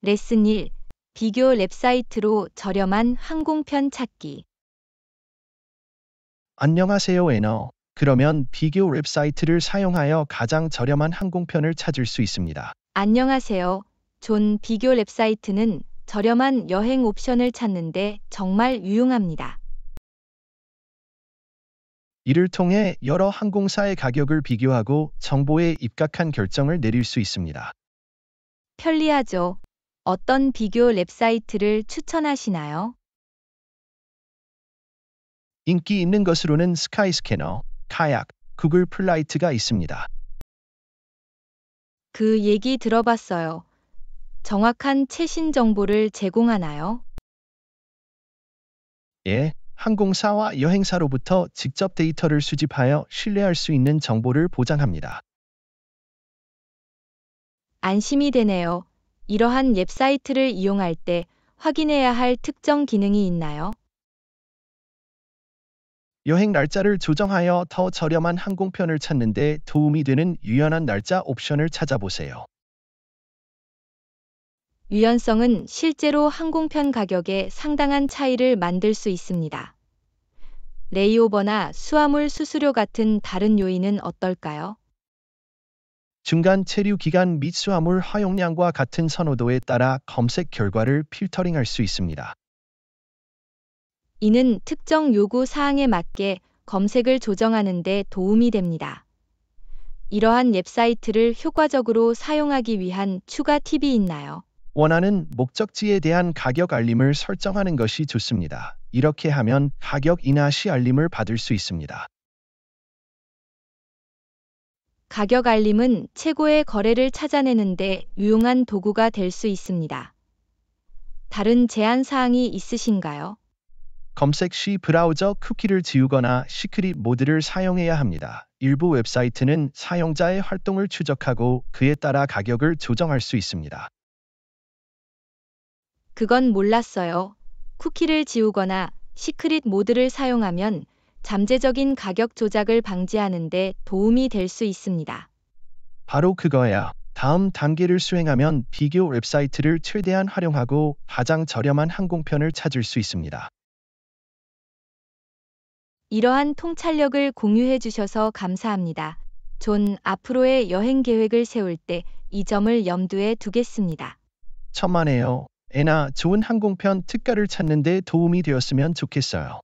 레슨 1. 비교 랩사이트로 저렴한 항공편 찾기. 안녕하세요, 에너. 그러면 비교 랩사이트를 사용하여 가장 저렴한 항공편을 찾을 수 있습니다. 안녕하세요. 존 비교 랩사이트는 저렴한 여행 옵션을 찾는데 정말 유용합니다. 이를 통해 여러 항공사의 가격을 비교하고 정보에 입각한 결정을 내릴 수 있습니다. 편리하죠. 어떤 비교 웹사이트를 추천하시나요? 인기 있는 것으로는 스카이스캐너, 카약, 구글 플라이트가 있습니다. 그 얘기 들어봤어요. 정확한 최신 정보를 제공하나요? 예, 항공사와 여행사로부터 직접 데이터를 수집하여 신뢰할 수 있는 정보를 보장합니다. 안심이 되네요. 이러한 웹 사이트를 이용할 때 확인해야 할 특정 기능이 있나요? 여행 날짜를 조정하여 더 저렴한 항공편을 찾는 데 도움이 되는 유연한 날짜 옵션을 찾아보세요. 유연성은 실제로 항공편 가격에 상당한 차이를 만들 수 있습니다. 레이오버나 수화물 수수료 같은 다른 요인은 어떨까요? 중간 체류 기간 및 수화물 허용량과 같은 선호도에 따라 검색 결과를 필터링할 수 있습니다. 이는 특정 요구 사항에 맞게 검색을 조정하는 데 도움이 됩니다. 이러한 웹사이트를 효과적으로 사용하기 위한 추가 팁이 있나요? 원하는 목적지에 대한 가격 알림을 설정하는 것이 좋습니다. 이렇게 하면 가격 인하 시 알림을 받을 수 있습니다. 가격 알림은 최고의 거래를 찾아내는데 유용한 도구가 될 수 있습니다. 다른 제한 사항이 있으신가요? 검색 시 브라우저 쿠키를 지우거나 시크릿 모드를 사용해야 합니다. 일부 웹사이트는 사용자의 활동을 추적하고 그에 따라 가격을 조정할 수 있습니다. 그건 몰랐어요. 쿠키를 지우거나 시크릿 모드를 사용하면 잠재적인 가격 조작을 방지하는 데 도움이 될 수 있습니다. 바로 그거야. 다음 단계를 수행하면 비교 웹사이트를 최대한 활용하고 가장 저렴한 항공편을 찾을 수 있습니다. 이러한 통찰력을 공유해 주셔서 감사합니다. 존 앞으로의 여행 계획을 세울 때 이 점을 염두에 두겠습니다. 천만에요. 애나 좋은 항공편 특가를 찾는 데 도움이 되었으면 좋겠어요.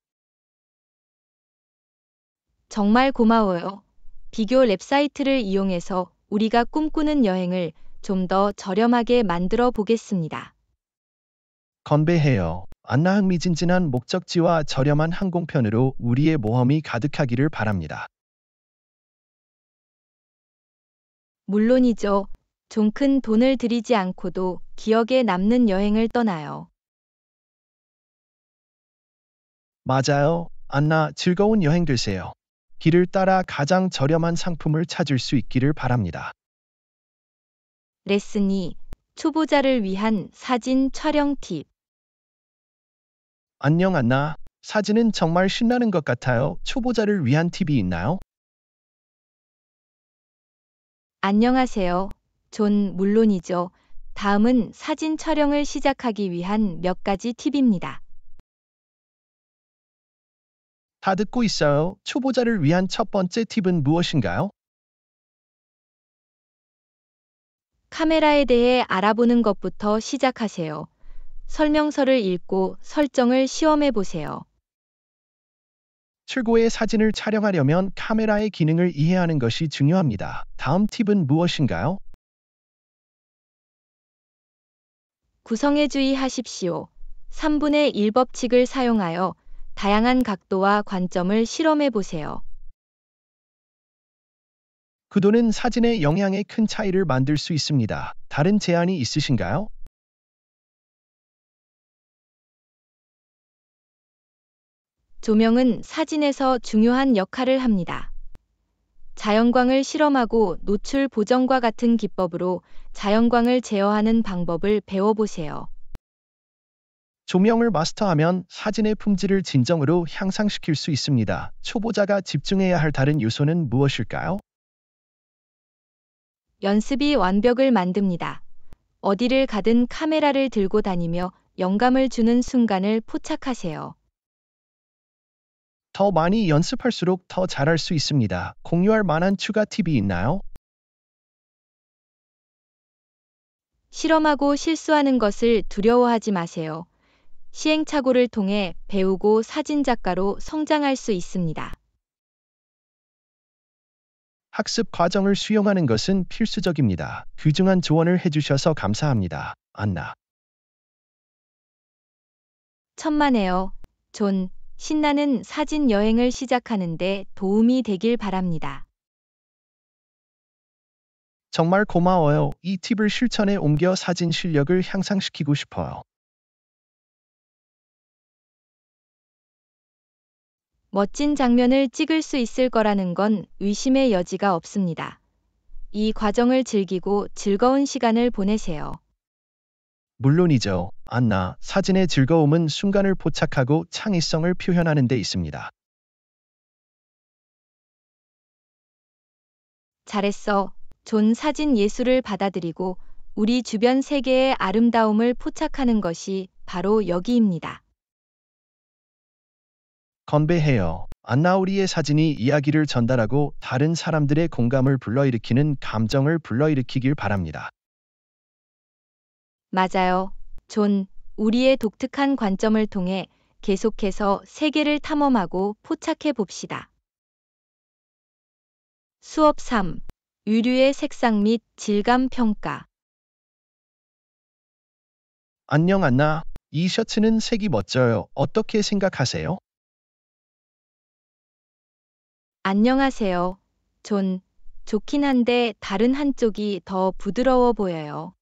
정말 고마워요. 비교 랩사이트를 이용해서 우리가 꿈꾸는 여행을 좀 더 저렴하게 만들어 보겠습니다. 건배해요. 안나 흥미진진한 목적지와 저렴한 항공편으로 우리의 모험이 가득하기를 바랍니다. 물론이죠. 좀 큰 돈을 들이지 않고도 기억에 남는 여행을 떠나요. 맞아요. 안나 즐거운 여행 되세요. 길을 따라 가장 저렴한 상품을 찾을 수 있기를 바랍니다. 레슨 2. 초보자를 위한 사진 촬영 팁 안녕 안나. 사진은 정말 신나는 것 같아요. 초보자를 위한 팁이 있나요? 안녕하세요. 존 물론이죠. 다음은 사진 촬영을 시작하기 위한 몇 가지 팁입니다. 다 듣고 있어요. 초보자를 위한 첫 번째 팁은 무엇인가요? 카메라에 대해 알아보는 것부터 시작하세요. 설명서를 읽고 설정을 시험해 보세요. 최고의 사진을 촬영하려면 카메라의 기능을 이해하는 것이 중요합니다. 다음 팁은 무엇인가요? 구성에 주의하십시오. 3분의 1 법칙을 사용하여 다양한 각도와 관점을 실험해 보세요. 그도는 사진의 영향에 큰 차이를 만들 수 있습니다. 다른 제안이 있으신가요? 조명은 사진에서 중요한 역할을 합니다. 자연광을 실험하고 노출 보정과 같은 기법으로 자연광을 제어하는 방법을 배워보세요. 조명을 마스터하면 사진의 품질을 진정으로 향상시킬 수 있습니다. 초보자가 집중해야 할 다른 요소는 무엇일까요? 연습이 완벽을 만듭니다. 어디를 가든 카메라를 들고 다니며 영감을 주는 순간을 포착하세요. 더 많이 연습할수록 더 잘할 수 있습니다. 공유할 만한 추가 팁이 있나요? 실험하고 실수하는 것을 두려워하지 마세요. 시행착오를 통해 배우고 사진작가로 성장할 수 있습니다. 학습 과정을 수용하는 것은 필수적입니다. 귀중한 조언을 해주셔서 감사합니다. 안나. 천만에요. 존, 신나는 사진 여행을 시작하는데 도움이 되길 바랍니다. 정말 고마워요. 이 팁을 실천에 옮겨 사진 실력을 향상시키고 싶어요. 멋진 장면을 찍을 수 있을 거라는 건 의심의 여지가 없습니다. 이 과정을 즐기고 즐거운 시간을 보내세요. 물론이죠. 안나, 사진의 즐거움은 순간을 포착하고 창의성을 표현하는 데 있습니다. 잘했어. 존 사진 예술을 받아들이고 우리 주변 세계의 아름다움을 포착하는 것이 바로 여기입니다. 건배해요. 안나우리의 사진이 이야기를 전달하고 다른 사람들의 공감을 불러일으키는 감정을 불러일으키길 바랍니다. 맞아요. 존, 우리의 독특한 관점을 통해 계속해서 세계를 탐험하고 포착해 봅시다. 수업 3. 유류의 색상 및 질감 평가. 안녕 안나. 이 셔츠는 색이 멋져요. 어떻게 생각하세요? 안녕하세요. 존, 좋긴 한데 다른 한쪽이 더 부드러워 보여요.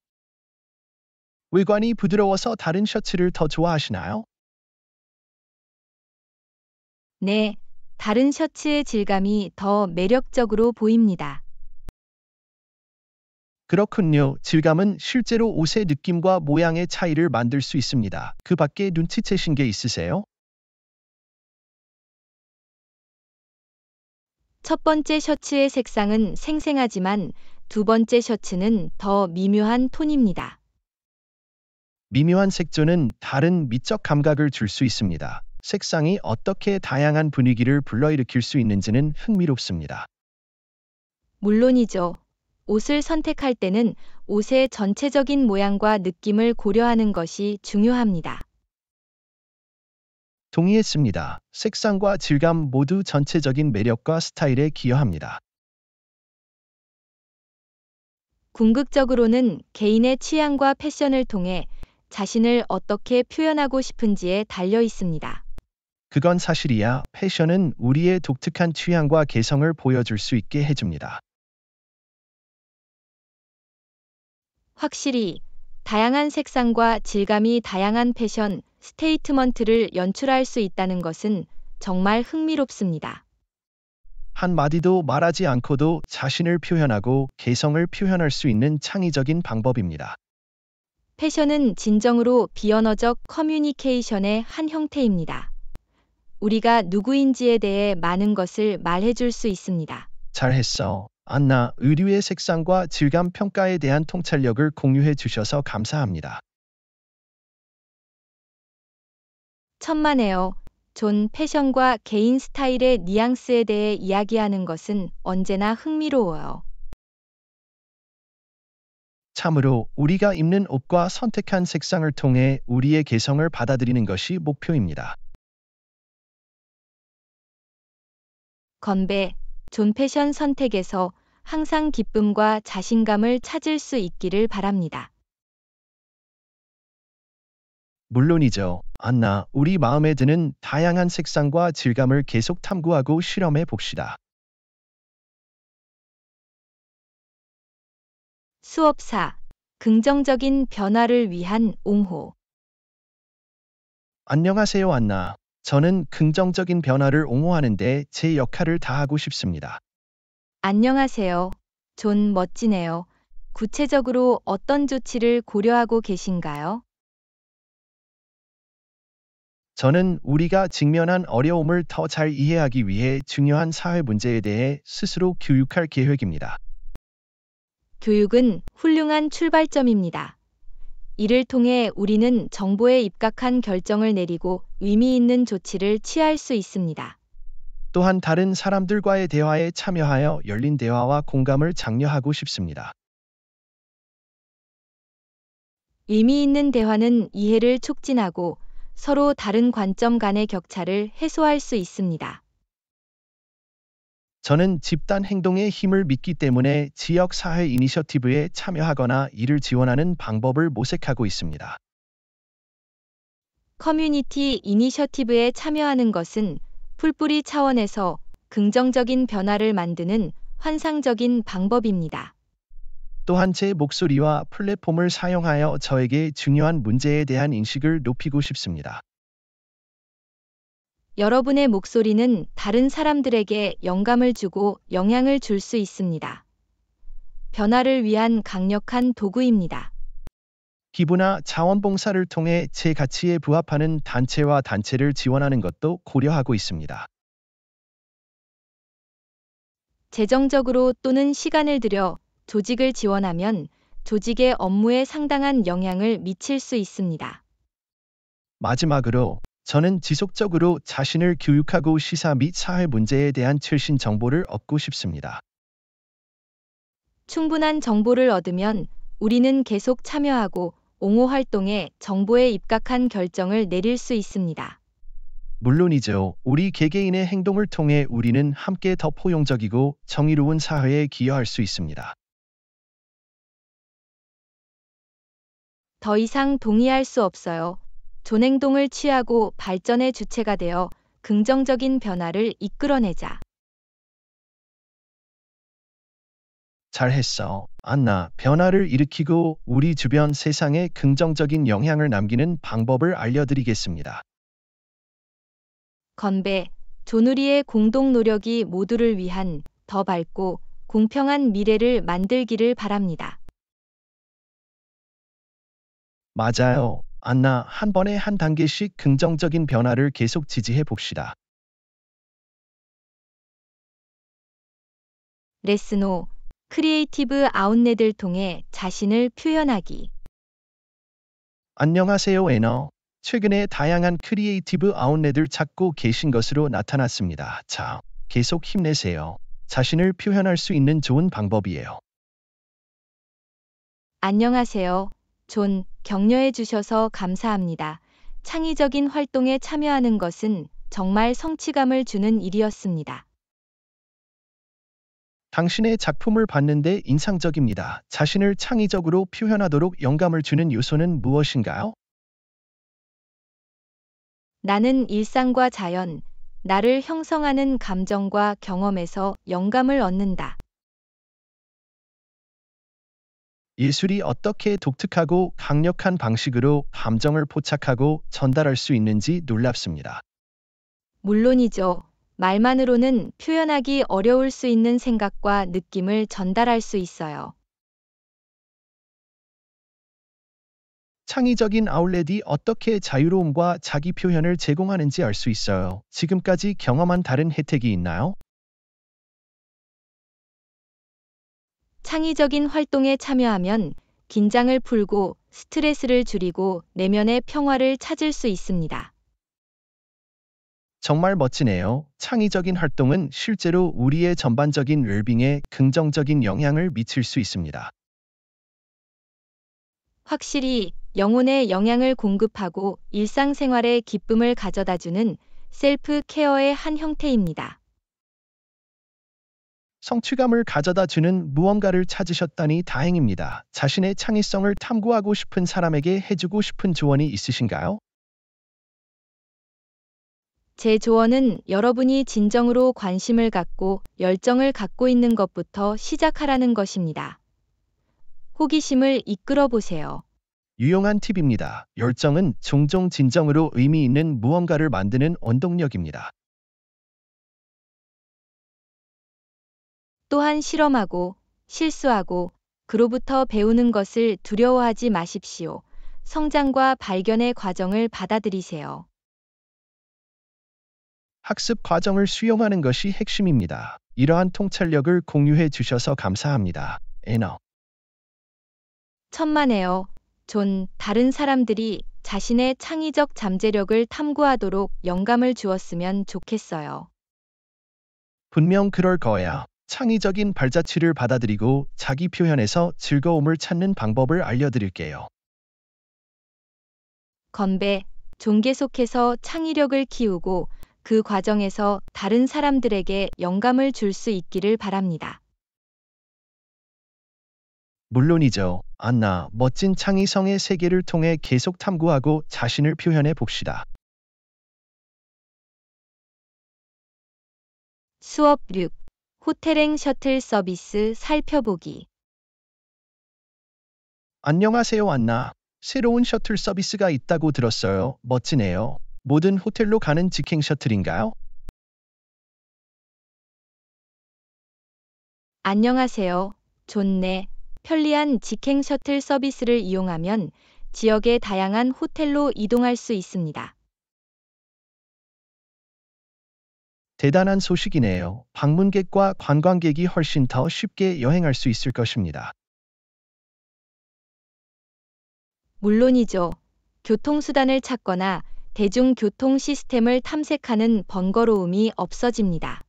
외관이 부드러워서 다른 셔츠를 더 좋아하시나요? 네, 다른 셔츠의 질감이 더 매력적으로 보입니다. 그렇군요. 질감은 실제로 옷의 느낌과 모양의 차이를 만들 수 있습니다. 그 밖에 눈치채신 게 있으세요? 첫 번째 셔츠의 색상은 생생하지만 두 번째 셔츠는 더 미묘한 톤입니다. 미묘한 색조는 다른 미적 감각을 줄 수 있습니다. 색상이 어떻게 다양한 분위기를 불러일으킬 수 있는지는 흥미롭습니다. 물론이죠. 옷을 선택할 때는 옷의 전체적인 모양과 느낌을 고려하는 것이 중요합니다. 동의했습니다. 색상과 질감 모두 전체적인 매력과 스타일에 기여합니다. 궁극적으로는 개인의 취향과 패션을 통해 자신을 어떻게 표현하고 싶은지에 달려 있습니다. 그건 사실이야 패션은 우리의 독특한 취향과 개성을 보여줄 수 있게 해줍니다. 확실히 다양한 색상과 질감이 다양한 패션, 스테이트먼트를 연출할 수 있다는 것은 정말 흥미롭습니다. 한마디도 말하지 않고도 자신을 표현하고 개성을 표현할 수 있는 창의적인 방법입니다. 패션은 진정으로 비언어적 커뮤니케이션의 한 형태입니다. 우리가 누구인지에 대해 많은 것을 말해줄 수 있습니다. 잘했어. 안나, 의류의 색상과 질감 평가에 대한 통찰력을 공유해 주셔서 감사합니다. 천만에요. 존 패션과 개인 스타일의 뉘앙스에 대해 이야기하는 것은 언제나 흥미로워요. 참으로 우리가 입는 옷과 선택한 색상을 통해 우리의 개성을 받아들이는 것이 목표입니다. 건배, 존 패션 선택에서 항상 기쁨과 자신감을 찾을 수 있기를 바랍니다. 물론이죠. 안나, 우리 마음에 드는 다양한 색상과 질감을 계속 탐구하고 실험해 봅시다. 수업 4. 긍정적인 변화를 위한 옹호. 안녕하세요, 안나. 저는 긍정적인 변화를 옹호하는데 제 역할을 다하고 싶습니다. 안녕하세요. 존 멋지네요. 구체적으로 어떤 조치를 고려하고 계신가요? 저는 우리가 직면한 어려움을 더 잘 이해하기 위해 중요한 사회 문제에 대해 스스로 교육할 계획입니다. 교육은 훌륭한 출발점입니다. 이를 통해 우리는 정보에 입각한 결정을 내리고 의미 있는 조치를 취할 수 있습니다. 또한 다른 사람들과의 대화에 참여하여 열린 대화와 공감을 장려하고 싶습니다. 의미 있는 대화는 이해를 촉진하고 서로 다른 관점 간의 격차를 해소할 수 있습니다. 저는 집단 행동의 힘을 믿기 때문에 지역 사회 이니셔티브에 참여하거나 이를 지원하는 방법을 모색하고 있습니다. 커뮤니티 이니셔티브에 참여하는 것은 풀뿌리 차원에서 긍정적인 변화를 만드는 환상적인 방법입니다. 또한 제 목소리와 플랫폼을 사용하여 저에게 중요한 문제에 대한 인식을 높이고 싶습니다. 여러분의 목소리는 다른 사람들에게 영감을 주고 영향을 줄 수 있습니다. 변화를 위한 강력한 도구입니다. 기부나 자원봉사를 통해 제 가치에 부합하는 단체와 단체를 지원하는 것도 고려하고 있습니다. 재정적으로 또는 시간을 들여 조직을 지원하면 조직의 업무에 상당한 영향을 미칠 수 있습니다. 마지막으로 저는 지속적으로 자신을 교육하고 시사 및 사회 문제에 대한 최신 정보를 얻고 싶습니다. 충분한 정보를 얻으면 우리는 계속 참여하고 옹호 활동에 정보에 입각한 결정을 내릴 수 있습니다. 물론이죠. 우리 개개인의 행동을 통해 우리는 함께 더 포용적이고 정의로운 사회에 기여할 수 있습니다. 더 이상 동의할 수 없어요. 존행동을 취하고 발전의 주체가 되어 긍정적인 변화를 이끌어내자. 잘했어. 안나, 변화를 일으키고 우리 주변 세상에 긍정적인 영향을 남기는 방법을 알려드리겠습니다. 건배, 조누리의 공동 노력이 모두를 위한 더 밝고 공평한 미래를 만들기를 바랍니다. 맞아요. 안나, 한 번에 한 단계씩 긍정적인 변화를 계속 지지해 봅시다. 레스노, 크리에이티브 아웃렛을 통해 자신을 표현하기. 안녕하세요, 에너. 최근에 다양한 크리에이티브 아웃렛을 찾고 계신 것으로 나타났습니다. 자, 계속 힘내세요. 자신을 표현할 수 있는 좋은 방법이에요. 안녕하세요. 존, 격려해 주셔서 감사합니다. 창의적인 활동에 참여하는 것은 정말 성취감을 주는 일이었습니다. 당신의 작품을 봤는데 인상적입니다. 자신을 창의적으로 표현하도록 영감을 주는 요소는 무엇인가요? 나는 일상과 자연, 나를 형성하는 감정과 경험에서 영감을 얻는다. 예술이 어떻게 독특하고 강력한 방식으로 감정을 포착하고 전달할 수 있는지 놀랍습니다. 물론이죠. 말만으로는 표현하기 어려울 수 있는 생각과 느낌을 전달할 수 있어요. 창의적인 아울렛이 어떻게 자유로움과 자기 표현을 제공하는지 알 수 있어요. 지금까지 경험한 다른 혜택이 있나요? 창의적인 활동에 참여하면 긴장을 풀고 스트레스를 줄이고 내면의 평화를 찾을 수 있습니다. 정말 멋지네요. 창의적인 활동은 실제로 우리의 전반적인 웰빙에 긍정적인 영향을 미칠 수 있습니다. 확실히 영혼에 영향을 공급하고 일상생활에 기쁨을 가져다주는 셀프 케어의 한 형태입니다. 성취감을 가져다 주는 무언가를 찾으셨다니 다행입니다. 자신의 창의성을 탐구하고 싶은 사람에게 해주고 싶은 조언이 있으신가요? 제 조언은 여러분이 진정으로 관심을 갖고 열정을 갖고 있는 것부터 시작하라는 것입니다. 호기심을 이끌어 보세요. 유용한 팁입니다. 열정은 종종 진정으로 의미 있는 무언가를 만드는 원동력입니다. 또한 실험하고 실수하고 그로부터 배우는 것을 두려워하지 마십시오. 성장과 발견의 과정을 받아들이세요. 학습 과정을 수용하는 것이 핵심입니다. 이러한 통찰력을 공유해 주셔서 감사합니다. 에너. 천만에요. 존, 다른 사람들이 자신의 창의적 잠재력을 탐구하도록 영감을 주었으면 좋겠어요. 분명 그럴 거야. 창의적인 발자취를 받아들이고 자기 표현에서 즐거움을 찾는 방법을 알려드릴게요. 건배, 종계속해서 창의력을 키우고 그 과정에서 다른 사람들에게 영감을 줄 수 있기를 바랍니다. 물론이죠. 안나, 멋진 창의성의 세계를 통해 계속 탐구하고 자신을 표현해 봅시다. 수업 6 호텔행 셔틀 서비스 살펴보기. 안녕하세요, 안나. 새로운 셔틀 서비스가 있다고 들었어요. 멋지네요. 모든 호텔로 가는 직행 셔틀인가요? 안녕하세요. 좋네. 편리한 직행 셔틀 서비스를 이용하면 지역의 다양한 호텔로 이동할 수 있습니다. 대단한 소식이네요. 방문객과 관광객이 훨씬 더 쉽게 여행할 수 있을 것입니다. 물론이죠. 교통수단을 찾거나 대중교통 시스템을 탐색하는 번거로움이 없어집니다.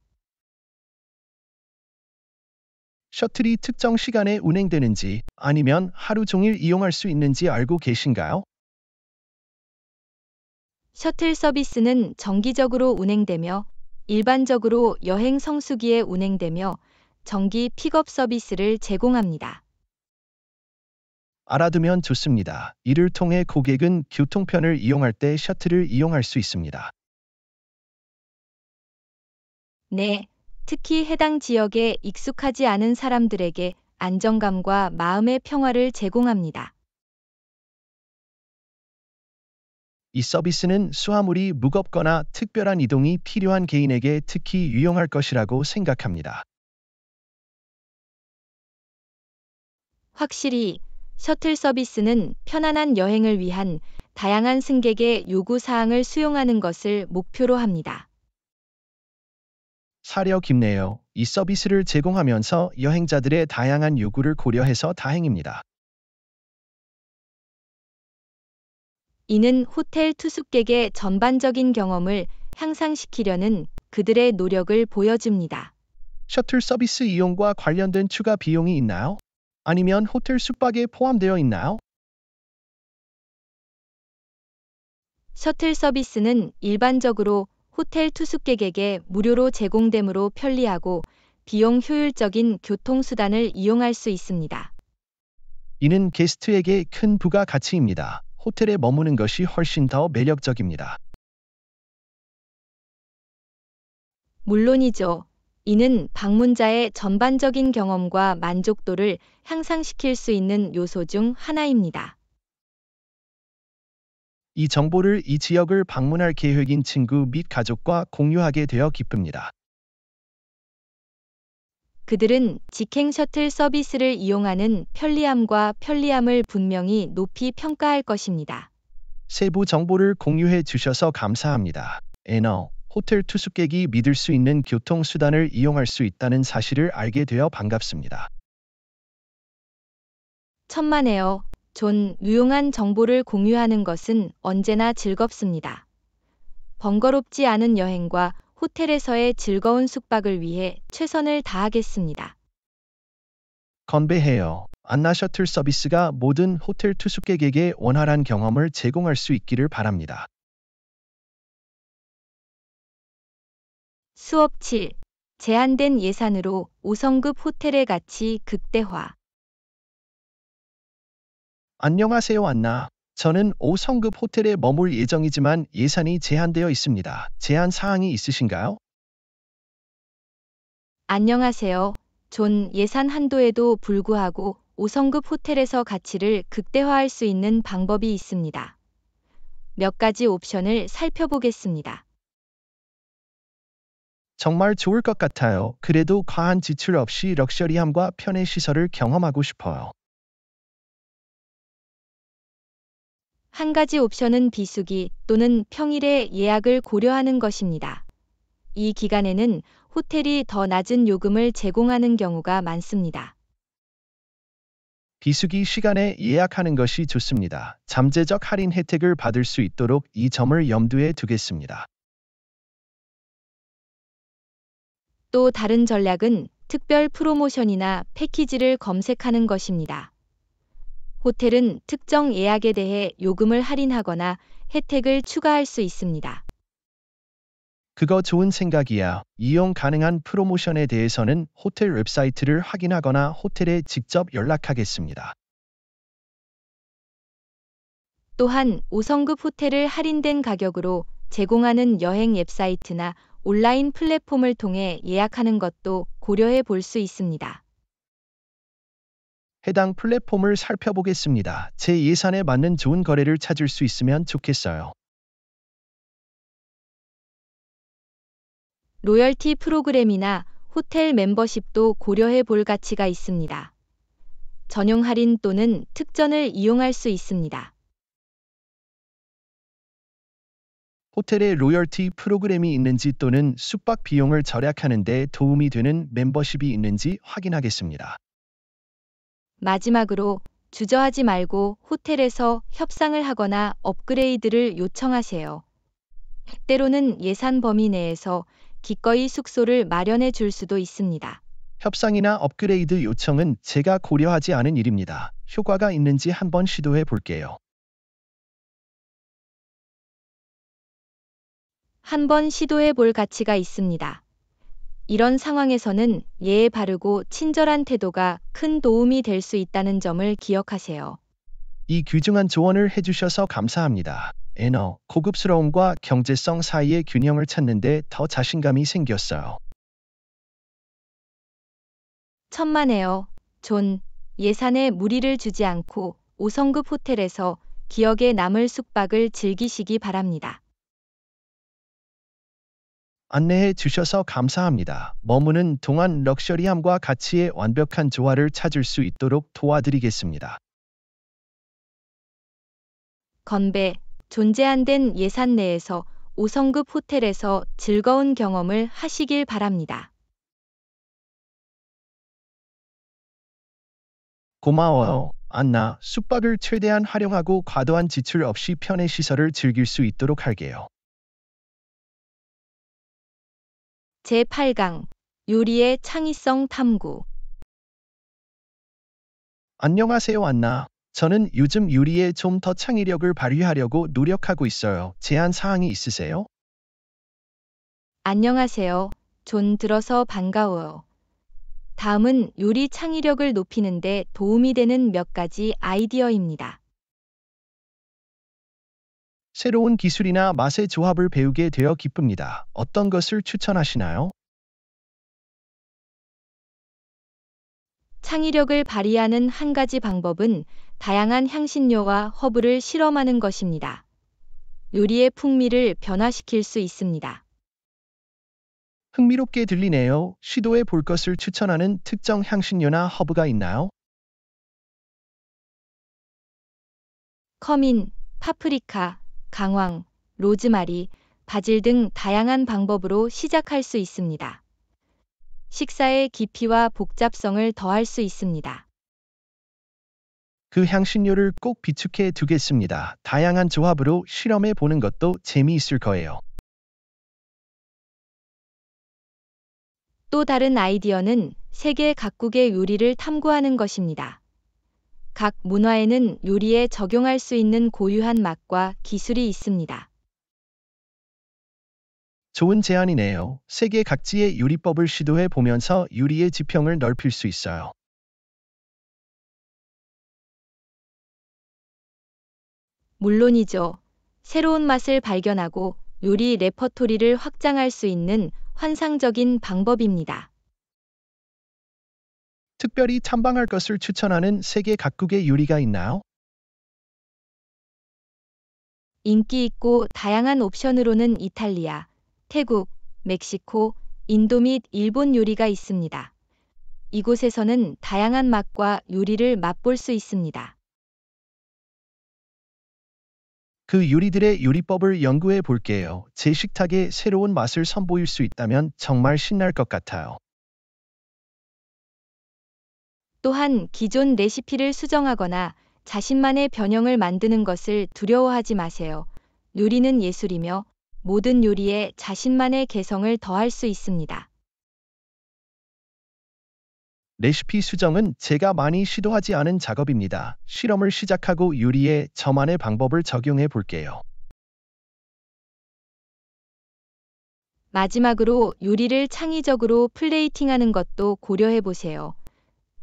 셔틀이 특정 시간에 운행되는지 아니면 하루 종일 이용할 수 있는지 알고 계신가요? 셔틀 서비스는 정기적으로 운행되며 일반적으로 여행 성수기에 운행되며 정기 픽업 서비스를 제공합니다. 알아두면 좋습니다. 이를 통해 고객은 교통편을 이용할 때 셔틀을 이용할 수 있습니다. 네, 특히 해당 지역에 익숙하지 않은 사람들에게 안정감과 마음의 평화를 제공합니다. 이 서비스는 수화물이 무겁거나 특별한 이동이 필요한 개인에게 특히 유용할 것이라고 생각합니다. 확실히 셔틀 서비스는 편안한 여행을 위한 다양한 승객의 요구 사항을 수용하는 것을 목표로 합니다. 사려 깊네요. 이 서비스를 제공하면서 여행자들의 다양한 요구를 고려해서 다행입니다. 이는 호텔 투숙객의 전반적인 경험을 향상시키려는 그들의 노력을 보여줍니다. 셔틀 서비스 이용과 관련된 추가 비용이 있나요? 아니면 호텔 숙박에 포함되어 있나요? 셔틀 서비스는 일반적으로 호텔 투숙객에게 무료로 제공되므로 편리하고 비용 효율적인 교통수단을 이용할 수 있습니다. 이는 게스트에게 큰 부가 가치입니다. 호텔에 머무는 것이 훨씬 더 매력적입니다. 물론이죠. 이는 방문자의 전반적인 경험과 만족도를 향상시킬 수 있는 요소 중 하나입니다. 이 정보를 이 지역을 방문할 계획인 친구 및 가족과 공유하게 되어 기쁩니다. 그들은 직행 셔틀 서비스를 이용하는 편리함과 편리함을 분명히 높이 평가할 것입니다. 세부 정보를 공유해 주셔서 감사합니다. 에너, 호텔 투숙객이 믿을 수 있는 교통수단을 이용할 수 있다는 사실을 알게 되어 반갑습니다. 천만에요. 존, 유용한 정보를 공유하는 것은 언제나 즐겁습니다. 번거롭지 않은 여행과 호텔에서의 즐거운 숙박을 위해 최선을 다하겠습니다. 건배해요. 안나 셔틀 서비스가 모든 호텔 투숙객에게 원활한 경험을 제공할 수 있기를 바랍니다. 수업 7. 제한된 예산으로 5성급 호텔의 가치 극대화. 안녕하세요, 안나. 저는 5성급 호텔에 머물 예정이지만 예산이 제한되어 있습니다. 제한 사항이 있으신가요? 안녕하세요. 존 예산 한도에도 불구하고 5성급 호텔에서 가치를 극대화할 수 있는 방법이 있습니다. 몇 가지 옵션을 살펴보겠습니다. 정말 좋을 것 같아요. 그래도 과한 지출 없이 럭셔리함과 편의 시설을 경험하고 싶어요. 한 가지 옵션은 비수기 또는 평일에 예약을 고려하는 것입니다. 이 기간에는 호텔이 더 낮은 요금을 제공하는 경우가 많습니다. 비수기 시간에 예약하는 것이 좋습니다. 잠재적 할인 혜택을 받을 수 있도록 이 점을 염두에 두겠습니다. 또 다른 전략은 특별 프로모션이나 패키지를 검색하는 것입니다. 호텔은 특정 예약에 대해 요금을 할인하거나 혜택을 추가할 수 있습니다. 그거 좋은 생각이야. 이용 가능한 프로모션에 대해서는 호텔 웹사이트를 확인하거나 호텔에 직접 연락하겠습니다. 또한 5성급 호텔을 할인된 가격으로 제공하는 여행 웹사이트나 온라인 플랫폼을 통해 예약하는 것도 고려해 볼 수 있습니다. 해당 플랫폼을 살펴보겠습니다. 제 예산에 맞는 좋은 거래를 찾을 수 있으면 좋겠어요. 로열티 프로그램이나 호텔 멤버십도 고려해 볼 가치가 있습니다. 전용 할인 또는 특전을 이용할 수 있습니다. 호텔에 로열티 프로그램이 있는지 또는 숙박 비용을 절약하는 데 도움이 되는 멤버십이 있는지 확인하겠습니다. 마지막으로 주저하지 말고 호텔에서 협상을 하거나 업그레이드를 요청하세요. 때로는 예산 범위 내에서 기꺼이 숙소를 마련해 줄 수도 있습니다. 협상이나 업그레이드 요청은 제가 고려하지 않은 일입니다. 효과가 있는지 한번 시도해 볼게요. 한번 시도해 볼 가치가 있습니다. 이런 상황에서는 예에 바르고 친절한 태도가 큰 도움이 될 수 있다는 점을 기억하세요. 이 귀중한 조언을 해주셔서 감사합니다. 에너, 고급스러움과 경제성 사이의 균형을 찾는데 더 자신감이 생겼어요. 천만에요. 존, 예산에 무리를 주지 않고 5성급 호텔에서 기억에 남을 숙박을 즐기시기 바랍니다. 안내해 주셔서 감사합니다. 머무는 동안 럭셔리함과 가치의 완벽한 조화를 찾을 수 있도록 도와드리겠습니다. 건배, 존재안 된 예산 내에서 5성급 호텔에서 즐거운 경험을 하시길 바랍니다. 고마워요. 안나, 숙박을 최대한 활용하고 과도한 지출 없이 편의 시설을 즐길 수 있도록 할게요. 제8강 요리의 창의성 탐구 안녕하세요 안나. 저는 요즘 요리에 좀 더 창의력을 발휘하려고 노력하고 있어요. 제안 사항이 있으세요? 안녕하세요. 존 들어서 반가워요. 다음은 요리 창의력을 높이는데 도움이 되는 몇 가지 아이디어입니다. 새로운 기술이나 맛의 조합을 배우게 되어 기쁩니다. 어떤 것을 추천하시나요? 창의력을 발휘하는 한 가지 방법은 다양한 향신료와 허브를 실험하는 것입니다. 요리의 풍미를 변화시킬 수 있습니다. 흥미롭게 들리네요. 시도해 볼 것을 추천하는 특정 향신료나 허브가 있나요? 커민, 파프리카, 강황, 로즈마리, 바질 등 다양한 방법으로 시작할 수 있습니다. 식사의 깊이와 복잡성을 더할 수 있습니다. 그 향신료를 꼭 비축해 두겠습니다. 다양한 조합으로 실험해 보는 것도 재미있을 거예요. 또 다른 아이디어는 세계 각국의 요리를 탐구하는 것입니다. 각 문화에는 요리에 적용할 수 있는 고유한 맛과 기술이 있습니다. 좋은 제안이네요. 세계 각지의 요리법을 시도해 보면서 요리의 지평을 넓힐 수 있어요. 물론이죠. 새로운 맛을 발견하고 요리 레퍼토리를 확장할 수 있는 환상적인 방법입니다. 특별히 탐방할 것을 추천하는 세계 각국의 요리가 있나요? 인기 있고 다양한 옵션으로는 이탈리아, 태국, 멕시코, 인도 및 일본 요리가 있습니다. 이곳에서는 다양한 맛과 요리를 맛볼 수 있습니다. 그 요리들의 요리법을 연구해 볼게요. 제 식탁에 새로운 맛을 선보일 수 있다면 정말 신날 것 같아요. 또한 기존 레시피를 수정하거나 자신만의 변형을 만드는 것을 두려워하지 마세요. 요리는 예술이며 모든 요리에 자신만의 개성을 더할 수 있습니다. 레시피 수정은 제가 많이 시도하지 않은 작업입니다. 실험을 시작하고 요리에 저만의 방법을 적용해 볼게요. 마지막으로 요리를 창의적으로 플레이팅하는 것도 고려해 보세요.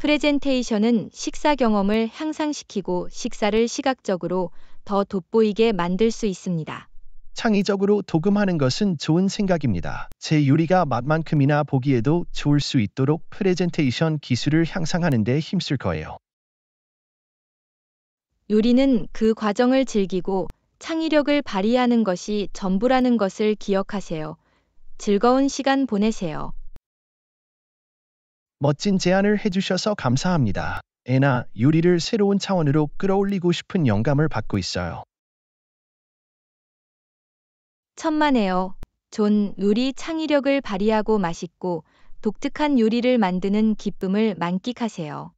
프레젠테이션은 식사 경험을 향상시키고 식사를 시각적으로 더 돋보이게 만들 수 있습니다. 창의적으로 도금하는 것은 좋은 생각입니다. 제 요리가 맛만큼이나 보기에도 좋을 수 있도록 프레젠테이션 기술을 향상하는 데 힘쓸 거예요. 요리는 그 과정을 즐기고 창의력을 발휘하는 것이 전부라는 것을 기억하세요. 즐거운 시간 보내세요. 멋진 제안을 해주셔서 감사합니다. 애나 유리를 새로운 차원으로 끌어올리고 싶은 영감을 받고 있어요. 천만에요. 존유리 창의력을 발휘하고 맛있고 독특한 유리를 만드는 기쁨을 만끽하세요.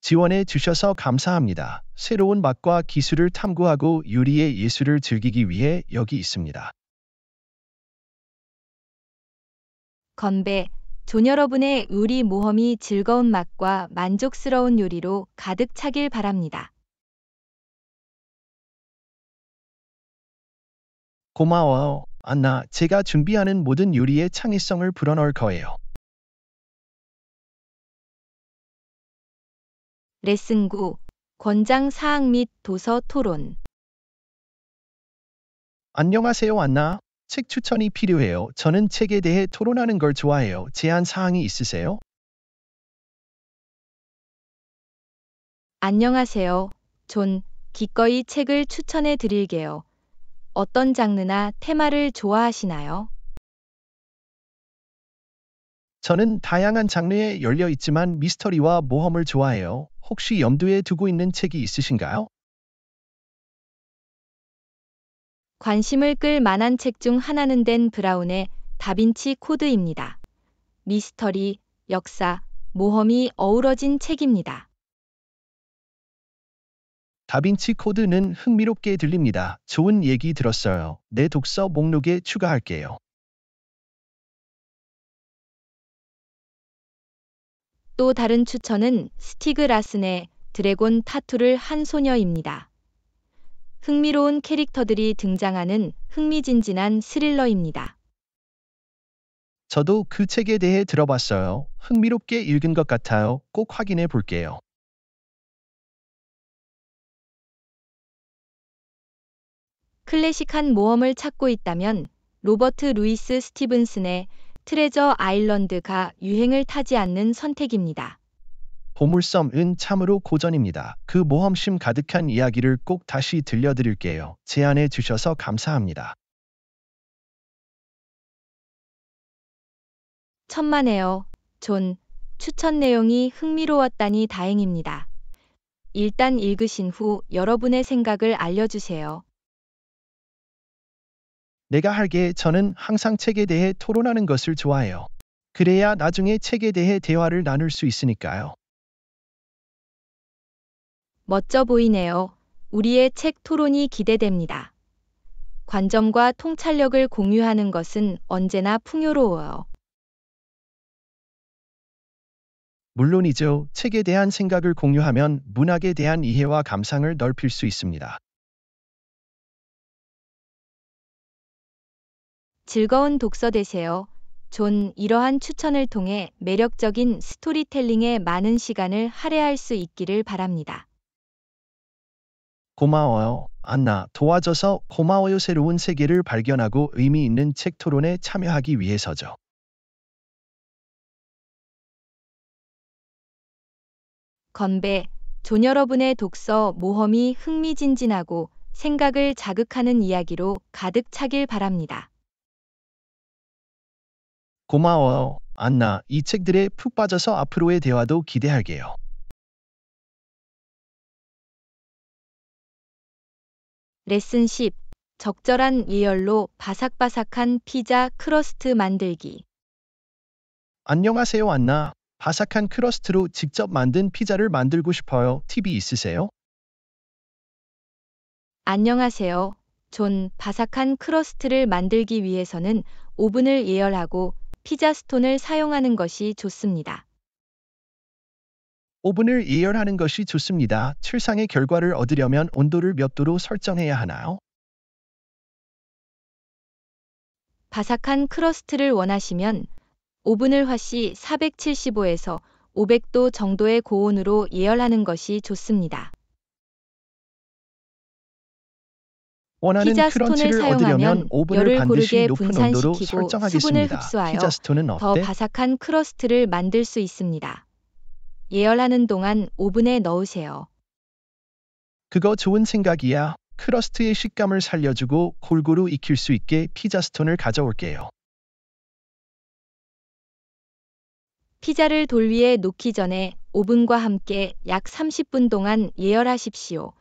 지원해 주셔서 감사합니다. 새로운 맛과 기술을 탐구하고 유리의 예술을 즐기기 위해 여기 있습니다. 건배, 존여러분의 우리 모험이 즐거운 맛과 만족스러운 요리로 가득 차길 바랍니다. 고마워요. 안나, 제가 준비하는 모든 요리의 창의성을 불어넣을 거예요. 레슨 9. 권장 사항 및 도서 토론 안녕하세요, 안나. 책 추천이 필요해요. 저는 책에 대해 토론하는 걸 좋아해요. 제안 사항이 있으세요? 안녕하세요. 존, 기꺼이 책을 추천해 드릴게요. 어떤 장르나 테마를 좋아하시나요? 저는 다양한 장르에 열려 있지만 미스터리와 모험을 좋아해요. 혹시 염두에 두고 있는 책이 있으신가요? 관심을 끌 만한 책 중 하나는 된 브라운의 다빈치 코드입니다. 미스터리, 역사, 모험이 어우러진 책입니다. 다빈치 코드는 흥미롭게 들립니다. 좋은 얘기 들었어요. 내 독서 목록에 추가할게요. 또 다른 추천은 스티그 라슨의 드래곤 타투를 한 소녀입니다. 흥미로운 캐릭터들이 등장하는 흥미진진한 스릴러입니다. 저도 그 책에 대해 들어봤어요. 흥미롭게 읽은 것 같아요. 꼭 확인해 볼게요. 클래식한 모험을 찾고 있다면 로버트 루이스 스티븐슨의 트레저 아일런드가 유행을 타지 않는 선택입니다. 보물섬은 참으로 고전입니다. 그 모험심 가득한 이야기를 꼭 다시 들려드릴게요. 제안해 주셔서 감사합니다. 천만에요. 존, 추천 내용이 흥미로웠다니 다행입니다. 일단 읽으신 후 여러분의 생각을 알려주세요. 내가 할게 저는 항상 책에 대해 토론하는 것을 좋아해요. 그래야 나중에 책에 대해 대화를 나눌 수 있으니까요. 멋져 보이네요. 우리의 책 토론이 기대됩니다. 관점과 통찰력을 공유하는 것은 언제나 풍요로워요. 물론이죠. 책에 대한 생각을 공유하면 문학에 대한 이해와 감상을 넓힐 수 있습니다. 즐거운 독서 되세요. 존 이러한 추천을 통해 매력적인 스토리텔링에 많은 시간을 할애할 수 있기를 바랍니다. 고마워요. 안나, 도와줘서 고마워요. 새로운 세계를 발견하고 의미 있는 책 토론에 참여하기 위해서죠. 건배, 존 여러분의 독서 모험이 흥미진진하고 생각을 자극하는 이야기로 가득 차길 바랍니다. 고마워요. 안나, 이 책들에 푹 빠져서 앞으로의 대화도 기대할게요. 레슨 10. 적절한 예열로 바삭바삭한 피자 크러스트 만들기. 안녕하세요, 안나. 바삭한 크러스트로 직접 만든 피자를 만들고 싶어요. 팁이 있으세요? 안녕하세요. 존 바삭한 크러스트를 만들기 위해서는 오븐을 예열하고 피자 스톤을 사용하는 것이 좋습니다. 오븐을 예열하는 것이 좋습니다. 출상의 결과를 얻으려면 온도를 몇 도로 설정해야 하나요? 바삭한 크러스트를 원하시면 오븐을 화씨 475에서 500도 정도의 고온으로 예열하는 것이 좋습니다. 원하는 피자 스톤을 사용하면 열을 고르게 분산시키고 수분을 흡수하여 더 바삭한 크러스트를 만들 수 있습니다. 예열하는 동안 오븐에 넣으세요. 그거 좋은 생각이야. 크러스트의 식감을 살려주고 골고루 익힐 수 있게 피자 스톤을 가져올게요. 피자를 돌 위에 놓기 전에 오븐과 함께 약 30분 동안 예열하십시오.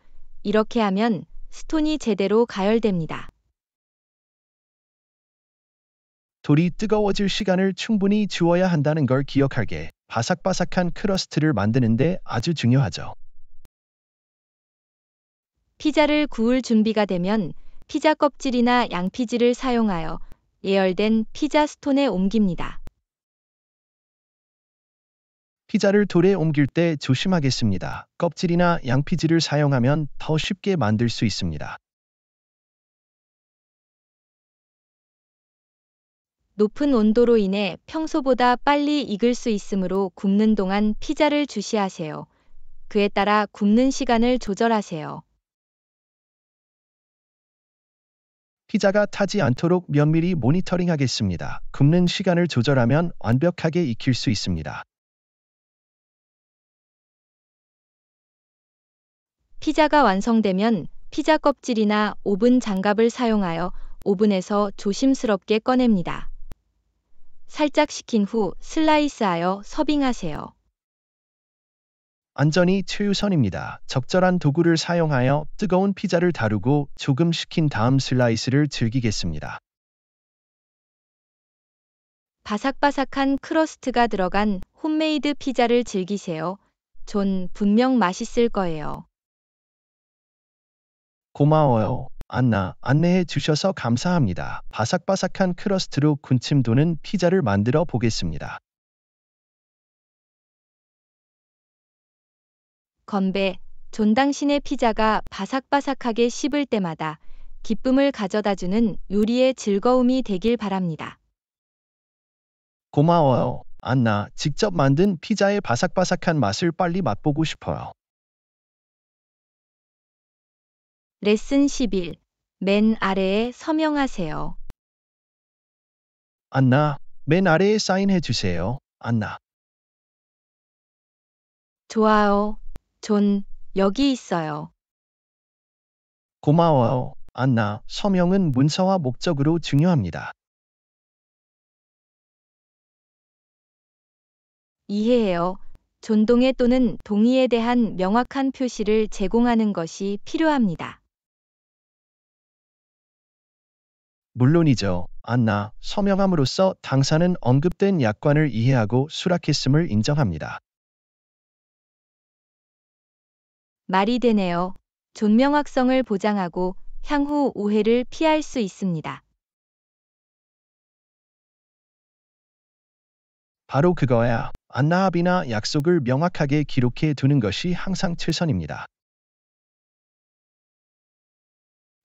이렇게 하면 스톤이 제대로 가열됩니다. 돌이 뜨거워질 시간을 충분히 주어야 한다는 걸 기억하게. 바삭바삭한 크러스트를 만드는데 아주 중요하죠. 피자를 구울 준비가 되면 피자 껍질이나 양피지를 사용하여 예열된 피자 스톤에 옮깁니다. 피자를 돌에 옮길 때 조심하겠습니다. 껍질이나 양피지를 사용하면 더 쉽게 만들 수 있습니다. 높은 온도로 인해 평소보다 빨리 익을 수 있으므로 굽는 동안 피자를 주시하세요. 그에 따라 굽는 시간을 조절하세요. 피자가 타지 않도록 면밀히 모니터링하겠습니다. 굽는 시간을 조절하면 완벽하게 익힐 수 있습니다. 피자가 완성되면 피자 껍질이나 오븐 장갑을 사용하여 오븐에서 조심스럽게 꺼냅니다. 살짝 식힌 후 슬라이스하여 서빙하세요. 안전이 최우선입니다. 적절한 도구를 사용하여 뜨거운 피자를 다루고 조금 식힌 다음 슬라이스를 즐기겠습니다. 바삭바삭한 크러스트가 들어간 홈메이드 피자를 즐기세요. 존 분명 맛있을 거예요. 고마워요. 안나, 안내해 주셔서 감사합니다. 바삭바삭한 크러스트로 군침 도는 피자를 만들어 보겠습니다. 건배, 존 당신의 피자가 바삭바삭하게 씹을 때마다 기쁨을 가져다주는 요리의 즐거움이 되길 바랍니다. 고마워요. 안나, 직접 만든 피자의 바삭바삭한 맛을 빨리 맛보고 싶어요. 레슨 11. 맨 아래에 서명하세요. 안나, 맨 아래에 사인해 주세요. 안나. 좋아요. 존, 여기 있어요. 고마워요. 안나, 서명은 문서와 목적으로 중요합니다. 이해해요. 존동의 또는 동의에 대한 명확한 표시를 제공하는 것이 필요합니다. 물론이죠. 안나 서명함으로써 당사는 언급된 약관을 이해하고 수락했음을 인정합니다. 말이 되네요. 존명확성을 보장하고 향후 오해를 피할 수 있습니다. 바로 그거야. 안나합이나 약속을 명확하게 기록해 두는 것이 항상 최선입니다.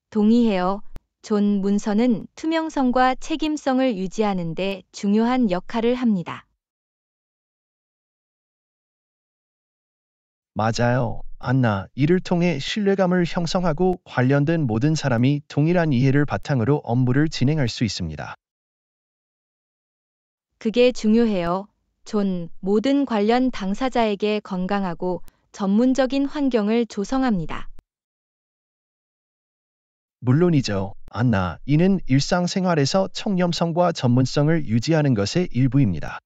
동의해요. 존 문서는 투명성과 책임성을 유지하는 데 중요한 역할을 합니다. 맞아요. 안나, 이를 통해 신뢰감을 형성하고 관련된 모든 사람이 동일한 이해를 바탕으로 업무를 진행할 수 있습니다. 그게 중요해요. 존, 모든 관련 당사자에게 건강하고 전문적인 환경을 조성합니다. 물론이죠. 안나, 이는 일상생활에서 청렴성과 전문성을 유지하는 것의 일부입니다.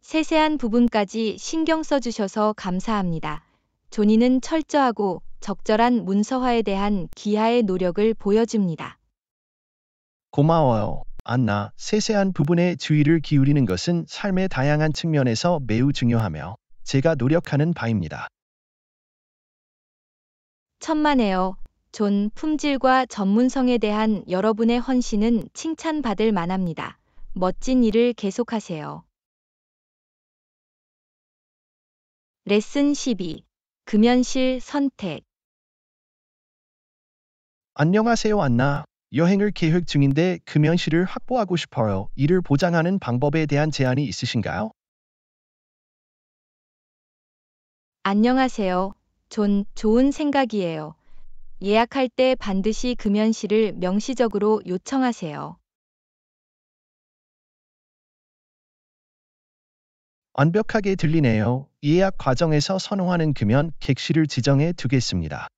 세세한 부분까지 신경 써주셔서 감사합니다. 조니는 철저하고 적절한 문서화에 대한 기하의 노력을 보여줍니다. 고마워요. 안나, 세세한 부분에 주의를 기울이는 것은 삶의 다양한 측면에서 매우 중요하며 제가 노력하는 바입니다. 천만에요. 존 품질과 전문성에 대한 여러분의 헌신은 칭찬받을 만합니다. 멋진 일을 계속하세요. 레슨 12. 금연실 선택. 안녕하세요, 안나. 여행을 계획 중인데 금연실을 확보하고 싶어요. 이를 보장하는 방법에 대한 제안이 있으신가요? 안녕하세요. 존, 좋은 생각이에요. 예약할 때 반드시 금연실을 명시적으로 요청하세요. 완벽하게 들리네요. 예약 과정에서 선호하는 금연 객실을 지정해 두겠습니다.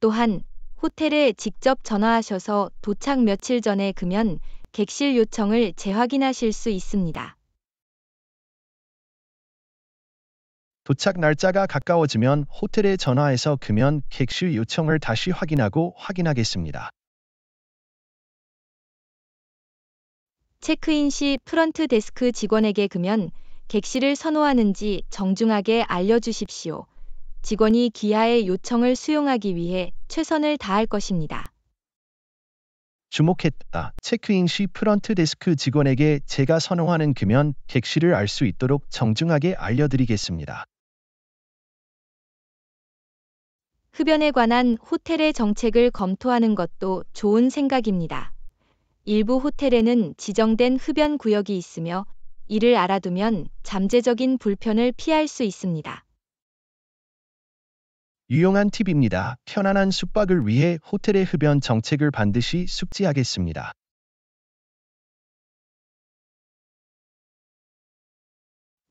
또한 호텔에 직접 전화하셔서 도착 며칠 전에 금연 객실 요청을 재확인하실 수 있습니다. 도착 날짜가 가까워지면 호텔에 전화해서 금연 객실 요청을 다시 확인하고 확인하겠습니다. 체크인 시 프런트 데스크 직원에게 금연 객실을 선호하는지 정중하게 알려주십시오. 직원이 귀하의 요청을 수용하기 위해 최선을 다할 것입니다. 주목했다. 체크인 시 프런트 데스크 직원에게 제가 선호하는 금연 객실을 알 수 있도록 정중하게 알려드리겠습니다. 흡연에 관한 호텔의 정책을 검토하는 것도 좋은 생각입니다. 일부 호텔에는 지정된 흡연 구역이 있으며 이를 알아두면 잠재적인 불편을 피할 수 있습니다. 유용한 팁입니다. 편안한 숙박을 위해 호텔의 흡연 정책을 반드시 숙지하겠습니다.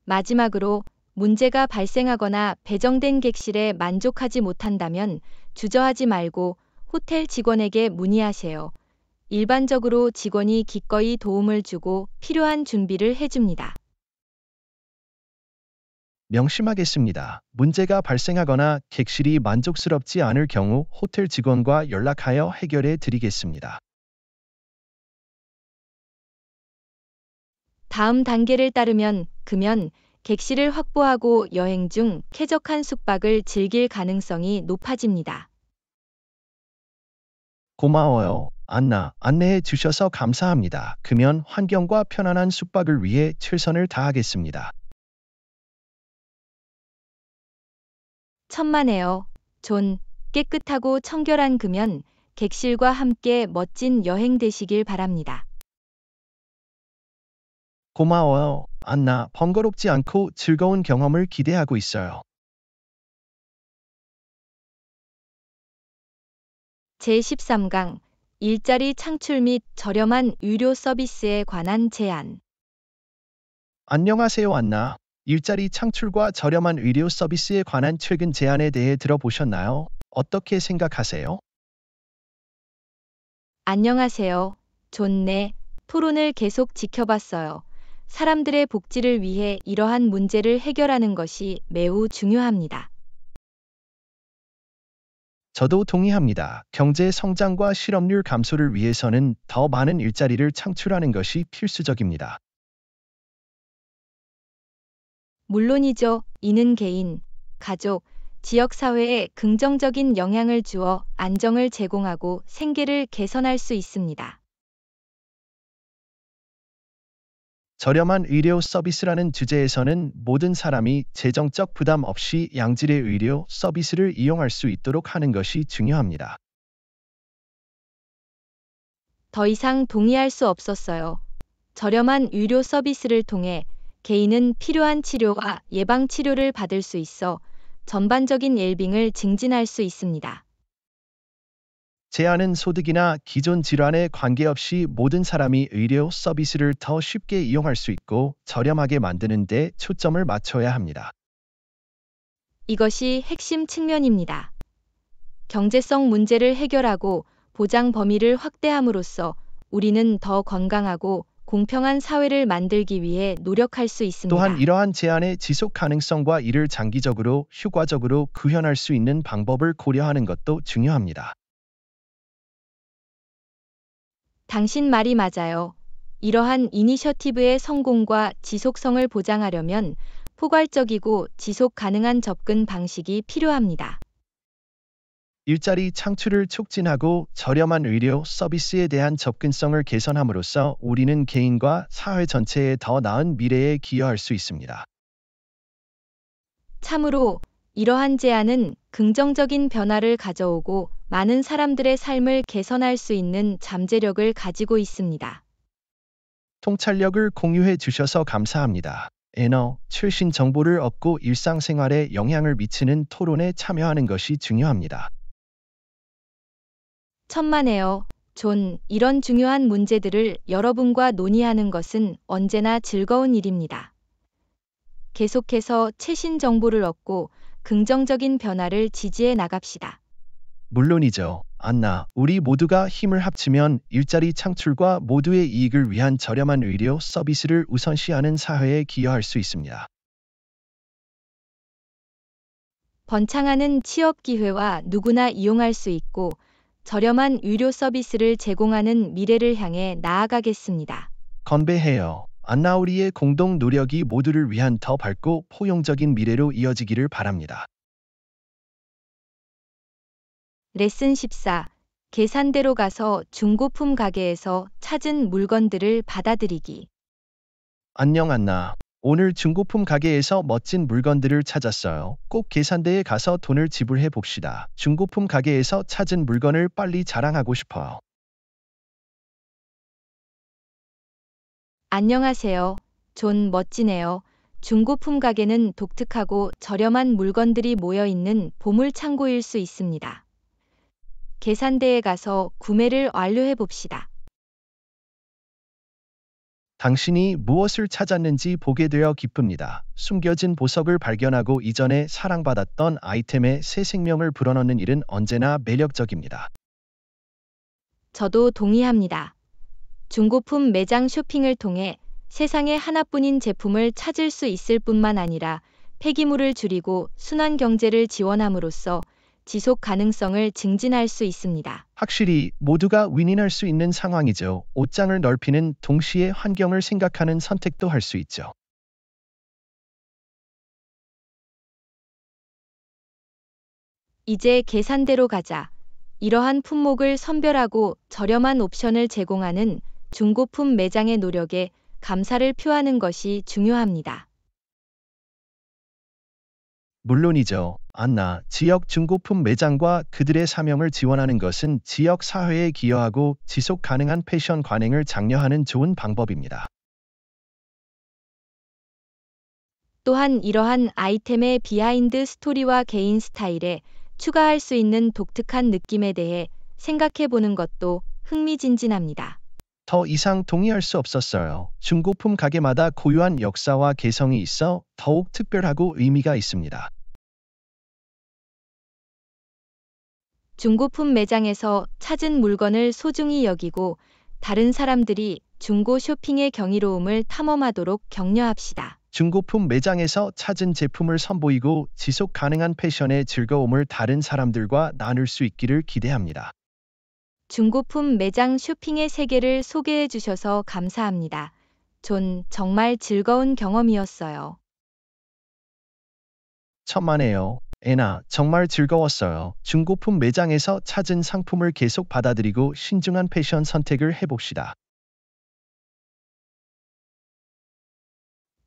마지막으로 문제가 발생하거나 배정된 객실에 만족하지 못한다면 주저하지 말고 호텔 직원에게 문의하세요. 일반적으로 직원이 기꺼이 도움을 주고 필요한 준비를 해줍니다. 명심하겠습니다. 문제가 발생하거나 객실이 만족스럽지 않을 경우 호텔 직원과 연락하여 해결해 드리겠습니다. 다음 단계를 따르면 금연, 객실을 확보하고 여행 중 쾌적한 숙박을 즐길 가능성이 높아집니다. 고마워요. 안나, 안내해 주셔서 감사합니다. 금연 환경과 편안한 숙박을 위해 최선을 다하겠습니다. 천만에요. 존, 깨끗하고 청결한 금연, 객실과 함께 멋진 여행 되시길 바랍니다. 고마워요. 안나, 번거롭지 않고 즐거운 경험을 기대하고 있어요. 제13강 일자리 창출 및 저렴한 유료 서비스에 관한 제안 안녕하세요, 안나. 일자리 창출과 저렴한 의료 서비스에 관한 최근 제안에 대해 들어보셨나요? 어떻게 생각하세요? 안녕하세요. 존네. 푸른을 계속 지켜봤어요. 사람들의 복지를 위해 이러한 문제를 해결하는 것이 매우 중요합니다. 저도 동의합니다. 경제 성장과 실업률 감소를 위해서는 더 많은 일자리를 창출하는 것이 필수적입니다. 물론이죠. 이는 개인, 가족, 지역사회에 긍정적인 영향을 주어 안정을 제공하고 생계를 개선할 수 있습니다. 저렴한 의료 서비스라는 주제에서는 모든 사람이 재정적 부담 없이 양질의 의료 서비스를 이용할 수 있도록 하는 것이 중요합니다. 더 이상 동의할 수 없었어요. 저렴한 의료 서비스를 통해 개인은 필요한 치료와 예방 치료를 받을 수 있어 전반적인 엘빙을 증진할 수 있습니다. 제안은 소득이나 기존 질환에 관계없이 모든 사람이 의료 서비스를 더 쉽게 이용할 수 있고 저렴하게 만드는 데 초점을 맞춰야 합니다. 이것이 핵심 측면입니다. 경제성 문제를 해결하고 보장 범위를 확대함으로써 우리는 더 건강하고 공평한 사회를 만들기 위해 노력할 수 있습니다. 또한 이러한 제안의 지속 가능성과 이를 장기적으로 효과적으로 구현할 수 있는 방법을 고려하는 것도 중요합니다. 당신 말이 맞아요. 이러한 이니셔티브의 성공과 지속성을 보장하려면 포괄적이고 지속 가능한 접근 방식이 필요합니다. 일자리 창출을 촉진하고 저렴한 의료 서비스에 대한 접근성을 개선함으로써 우리는 개인과 사회 전체에 더 나은 미래에 기여할 수 있습니다. 참으로 이러한 제안은 긍정적인 변화를 가져오고 많은 사람들의 삶을 개선할 수 있는 잠재력을 가지고 있습니다. 통찰력을 공유해 주셔서 감사합니다. 에너, 최신 정보를 얻고 일상생활에 영향을 미치는 토론에 참여하는 것이 중요합니다. 천만에요. 존, 이런 중요한 문제들을 여러분과 논의하는 것은 언제나 즐거운 일입니다. 계속해서 최신 정보를 얻고 긍정적인 변화를 지지해 나갑시다. 물론이죠. 안나, 우리 모두가 힘을 합치면 일자리 창출과 모두의 이익을 위한 저렴한 의료 서비스를 우선시하는 사회에 기여할 수 있습니다. 번창하는 취업 기회와 누구나 이용할 수 있고 저렴한 의료 서비스를 제공하는 미래를 향해 나아가겠습니다. 건배해요. 안나우리의 공동 노력이 모두를 위한 더 밝고 포용적인 미래로 이어지기를 바랍니다. 레슨 14. 계산대로 가서 중고품 가게에서 찾은 물건들을 받아들이기. 안녕 안나. 오늘 중고품 가게에서 멋진 물건들을 찾았어요. 꼭 계산대에 가서 돈을 지불해 봅시다. 중고품 가게에서 찾은 물건을 빨리 자랑하고 싶어요. 안녕하세요. 존 멋지네요. 중고품 가게는 독특하고 저렴한 물건들이 모여있는 보물 창고일 수 있습니다. 계산대에 가서 구매를 완료해 봅시다. 당신이 무엇을 찾았는지 보게 되어 기쁩니다. 숨겨진 보석을 발견하고 이전에 사랑받았던 아이템에 새 생명을 불어넣는 일은 언제나 매력적입니다. 저도 동의합니다. 중고품 매장 쇼핑을 통해 세상에 하나뿐인 제품을 찾을 수 있을 뿐만 아니라 폐기물을 줄이고 순환 경제를 지원함으로써 지속 가능성을 증진할 수 있습니다. 확실히 모두가 윈윈할 수 있는 상황이죠. 옷장을 넓히는 동시에 환경을 생각하는 선택도 할 수 있죠. 이제 계산대로 가자. 이러한 품목을 선별하고 저렴한 옵션을 제공하는 중고품 매장의 노력에 감사를 표하는 것이 중요합니다. 물론이죠. 안나, 지역 중고품 매장과 그들의 사명을 지원하는 것은 지역 사회에 기여하고 지속 가능한 패션 관행을 장려하는 좋은 방법입니다. 또한 이러한 아이템의 비하인드 스토리와 개인 스타일에 추가할 수 있는 독특한 느낌에 대해 생각해 보는 것도 흥미진진합니다. 더 이상 동의할 수 없었어요. 중고품 가게마다 고유한 역사와 개성이 있어 더욱 특별하고 의미가 있습니다. 중고품 매장에서 찾은 물건을 소중히 여기고 다른 사람들이 중고 쇼핑의 경이로움을 탐험하도록 격려합시다. 중고품 매장에서 찾은 제품을 선보이고 지속 가능한 패션의 즐거움을 다른 사람들과 나눌 수 있기를 기대합니다. 중고품 매장 쇼핑의 세계를 소개해 주셔서 감사합니다. 존, 정말 즐거운 경험이었어요. 천만에요. 에나, 정말 즐거웠어요. 중고품 매장에서 찾은 상품을 계속 받아들이고 신중한 패션 선택을 해봅시다.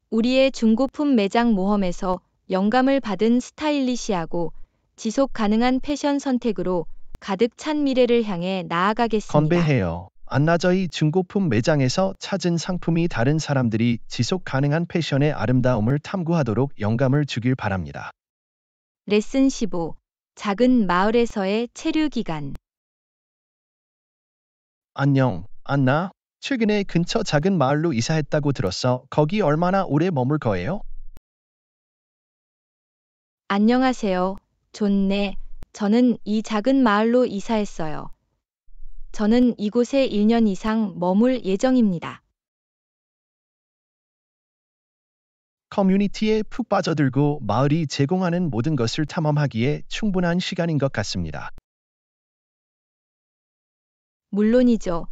우리의 중고품 매장 모험에서 영감을 받은 스타일리시하고 지속 가능한 패션 선택으로 가득 찬 미래를 향해 나아가겠습니다. 건배해요. 안나저희 중고품 매장에서 찾은 상품이 다른 사람들이 지속 가능한 패션의 아름다움을 탐구하도록 영감을 주길 바랍니다. 레슨 15. 작은 마을에서의 체류 기간. 안녕, 안나. 최근에 근처 작은 마을로 이사했다고 들었어. 거기 얼마나 오래 머물 거예요? 안녕하세요, 존네. 저는 이 작은 마을로 이사했어요. 저는 이곳에 1년 이상 머물 예정입니다. 커뮤니티에 푹 빠져들고 마을이 제공하는 모든 것을 탐험하기에 충분한 시간인 것 같습니다. 물론이죠.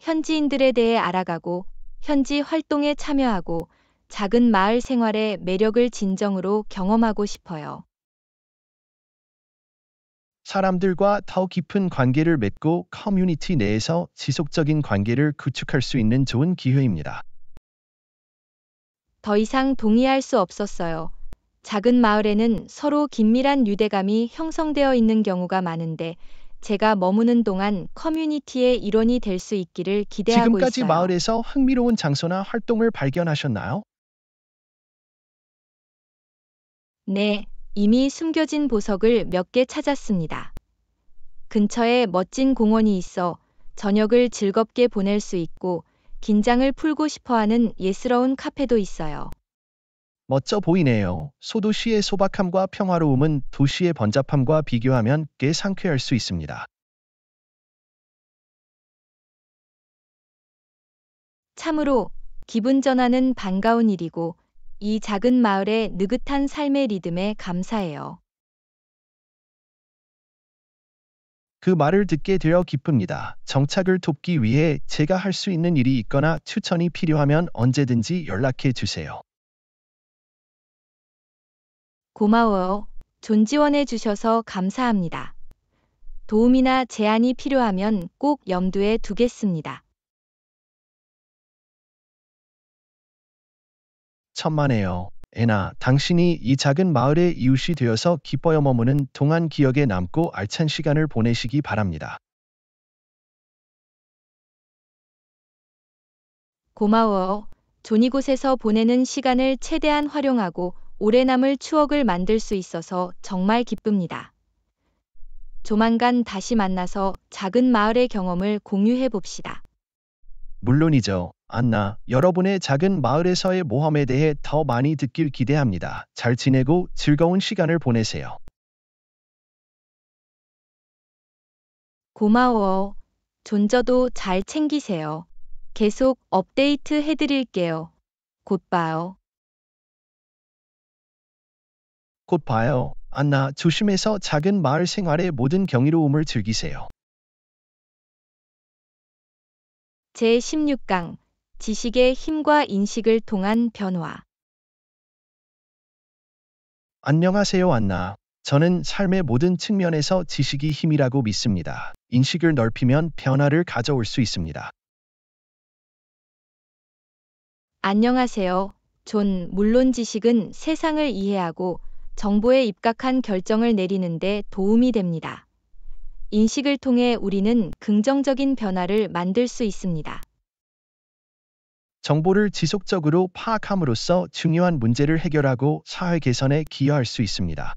현지인들에 대해 알아가고 현지 활동에 참여하고 작은 마을 생활의 매력을 진정으로 경험하고 싶어요. 사람들과 더 깊은 관계를 맺고 커뮤니티 내에서 지속적인 관계를 구축할 수 있는 좋은 기회입니다. 더 이상 동의할 수 없었어요. 작은 마을에는 서로 긴밀한 유대감이 형성되어 있는 경우가 많은데 제가 머무는 동안 커뮤니티의 일원이 될 수 있기를 기대하고 지금까지 있어요. 지금까지 마을에서 흥미로운 장소나 활동을 발견하셨나요? 네, 이미 숨겨진 보석을 몇 개 찾았습니다. 근처에 멋진 공원이 있어 저녁을 즐겁게 보낼 수 있고 긴장을 풀고 싶어하는 예스러운 카페도 있어요. 멋져 보이네요. 소도시의 소박함과 평화로움은 도시의 번잡함과 비교하면 꽤 상쾌할 수 있습니다. 참으로 기분 전환은 반가운 일이고 이 작은 마을의 느긋한 삶의 리듬에 감사해요. 그 말을 듣게 되어 기쁩니다. 정착을 돕기 위해 제가 할 수 있는 일이 있거나 추천이 필요하면 언제든지 연락해 주세요. 고마워요. 존지원해 주셔서 감사합니다. 도움이나 제안이 필요하면 꼭 염두에 두겠습니다. 천만에요. 애나 당신이 이 작은 마을의 이웃이 되어서 기뻐요 머무는 동안 기억에 남고 알찬 시간을 보내시기 바랍니다. 고마워. 존 이곳에서 보내는 시간을 최대한 활용하고 오래 남을 추억을 만들 수 있어서 정말 기쁩니다. 조만간 다시 만나서 작은 마을의 경험을 공유해 봅시다. 물론이죠. 안나, 여러분의 작은 마을에서의 모험에 대해 더 많이 듣길 기대합니다. 잘 지내고 즐거운 시간을 보내세요. 고마워. 존저도 잘 챙기세요. 계속 업데이트 해드릴게요. 곧 봐요. 곧 봐요. 안나, 조심해서 작은 마을 생활의 모든 경이로움을 즐기세요. 제16강 지식의 힘과 인식을 통한 변화. 안녕하세요, 안나. 저는 삶의 모든 측면에서 지식이 힘이라고 믿습니다. 인식을 넓히면 변화를 가져올 수 있습니다. 안녕하세요. 존, 물론 지식은 세상을 이해하고 정보에 입각한 결정을 내리는데 도움이 됩니다. 인식을 통해 우리는 긍정적인 변화를 만들 수 있습니다. 정보를 지속적으로 파악함으로써 중요한 문제를 해결하고 사회 개선에 기여할 수 있습니다.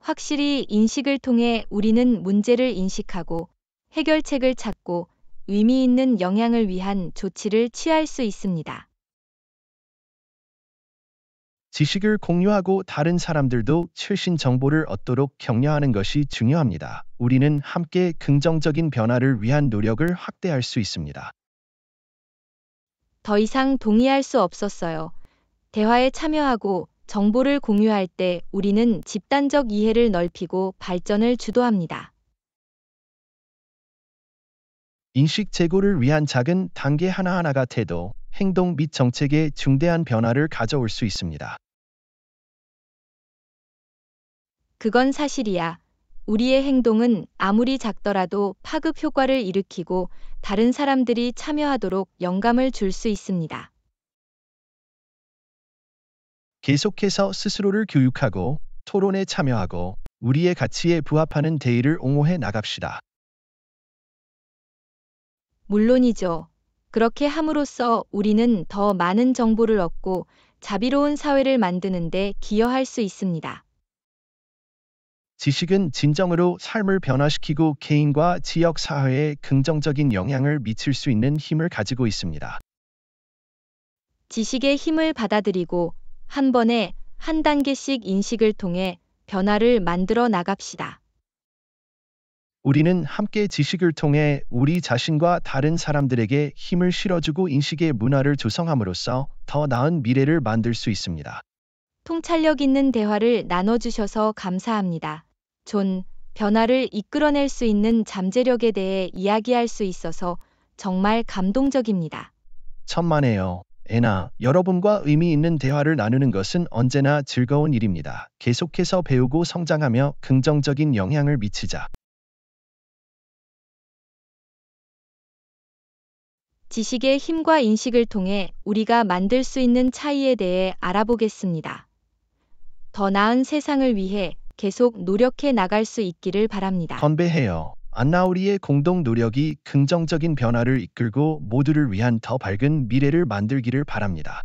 확실히 인식을 통해 우리는 문제를 인식하고 해결책을 찾고 의미 있는 영향을 위한 조치를 취할 수 있습니다. 지식을 공유하고 다른 사람들도 최신 정보를 얻도록 격려하는 것이 중요합니다. 우리는 함께 긍정적인 변화를 위한 노력을 확대할 수 있습니다. 더 이상 동의할 수 없었어요. 대화에 참여하고 정보를 공유할 때 우리는 집단적 이해를 넓히고 발전을 주도합니다. 인식 제고를 위한 작은 단계 하나하나가 태도, 행동 및 정책에 중대한 변화를 가져올 수 있습니다. 그건 사실이야. 우리의 행동은 아무리 작더라도 파급 효과를 일으키고 다른 사람들이 참여하도록 영감을 줄 수 있습니다. 계속해서 스스로를 교육하고 토론에 참여하고 우리의 가치에 부합하는 대의를 옹호해 나갑시다. 물론이죠. 그렇게 함으로써 우리는 더 많은 정보를 얻고 자비로운 사회를 만드는데 기여할 수 있습니다. 지식은 진정으로 삶을 변화시키고 개인과 지역 사회에 긍정적인 영향을 미칠 수 있는 힘을 가지고 있습니다. 지식의 힘을 받아들이고 한 번에 한 단계씩 인식을 통해 변화를 만들어 나갑시다. 우리는 함께 지식을 통해 우리 자신과 다른 사람들에게 힘을 실어주고 인식의 문화를 조성함으로써 더 나은 미래를 만들 수 있습니다. 통찰력 있는 대화를 나눠주셔서 감사합니다. 존 변화를 이끌어낼 수 있는 잠재력에 대해 이야기할 수 있어서 정말 감동적입니다. 천만에요. 에나, 여러분과 의미 있는 대화를 나누는 것은 언제나 즐거운 일입니다. 계속해서 배우고 성장하며 긍정적인 영향을 미치자. 지식의 힘과 인식을 통해 우리가 만들 수 있는 차이에 대해 알아보겠습니다. 더 나은 세상을 위해 계속 노력해 나갈 수 있기를 바랍니다. 건배해요. 안나우리의 공동 노력이 긍정적인 변화를 이끌고 모두를 위한 더 밝은 미래를 만들기를 바랍니다.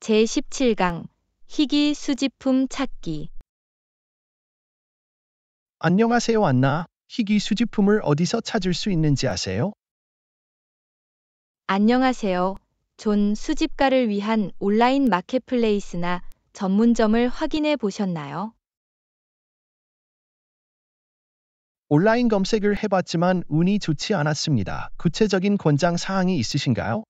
제17강 희귀 수집품 찾기 안녕하세요 안나. 희귀 수집품을 어디서 찾을 수 있는지 아세요? 안녕하세요. 존 수집가를 위한 온라인 마켓플레이스나 전문점을 확인해 보셨나요? 온라인 검색을 해봤지만 운이 좋지 않았습니다. 구체적인 권장 사항이 있으신가요?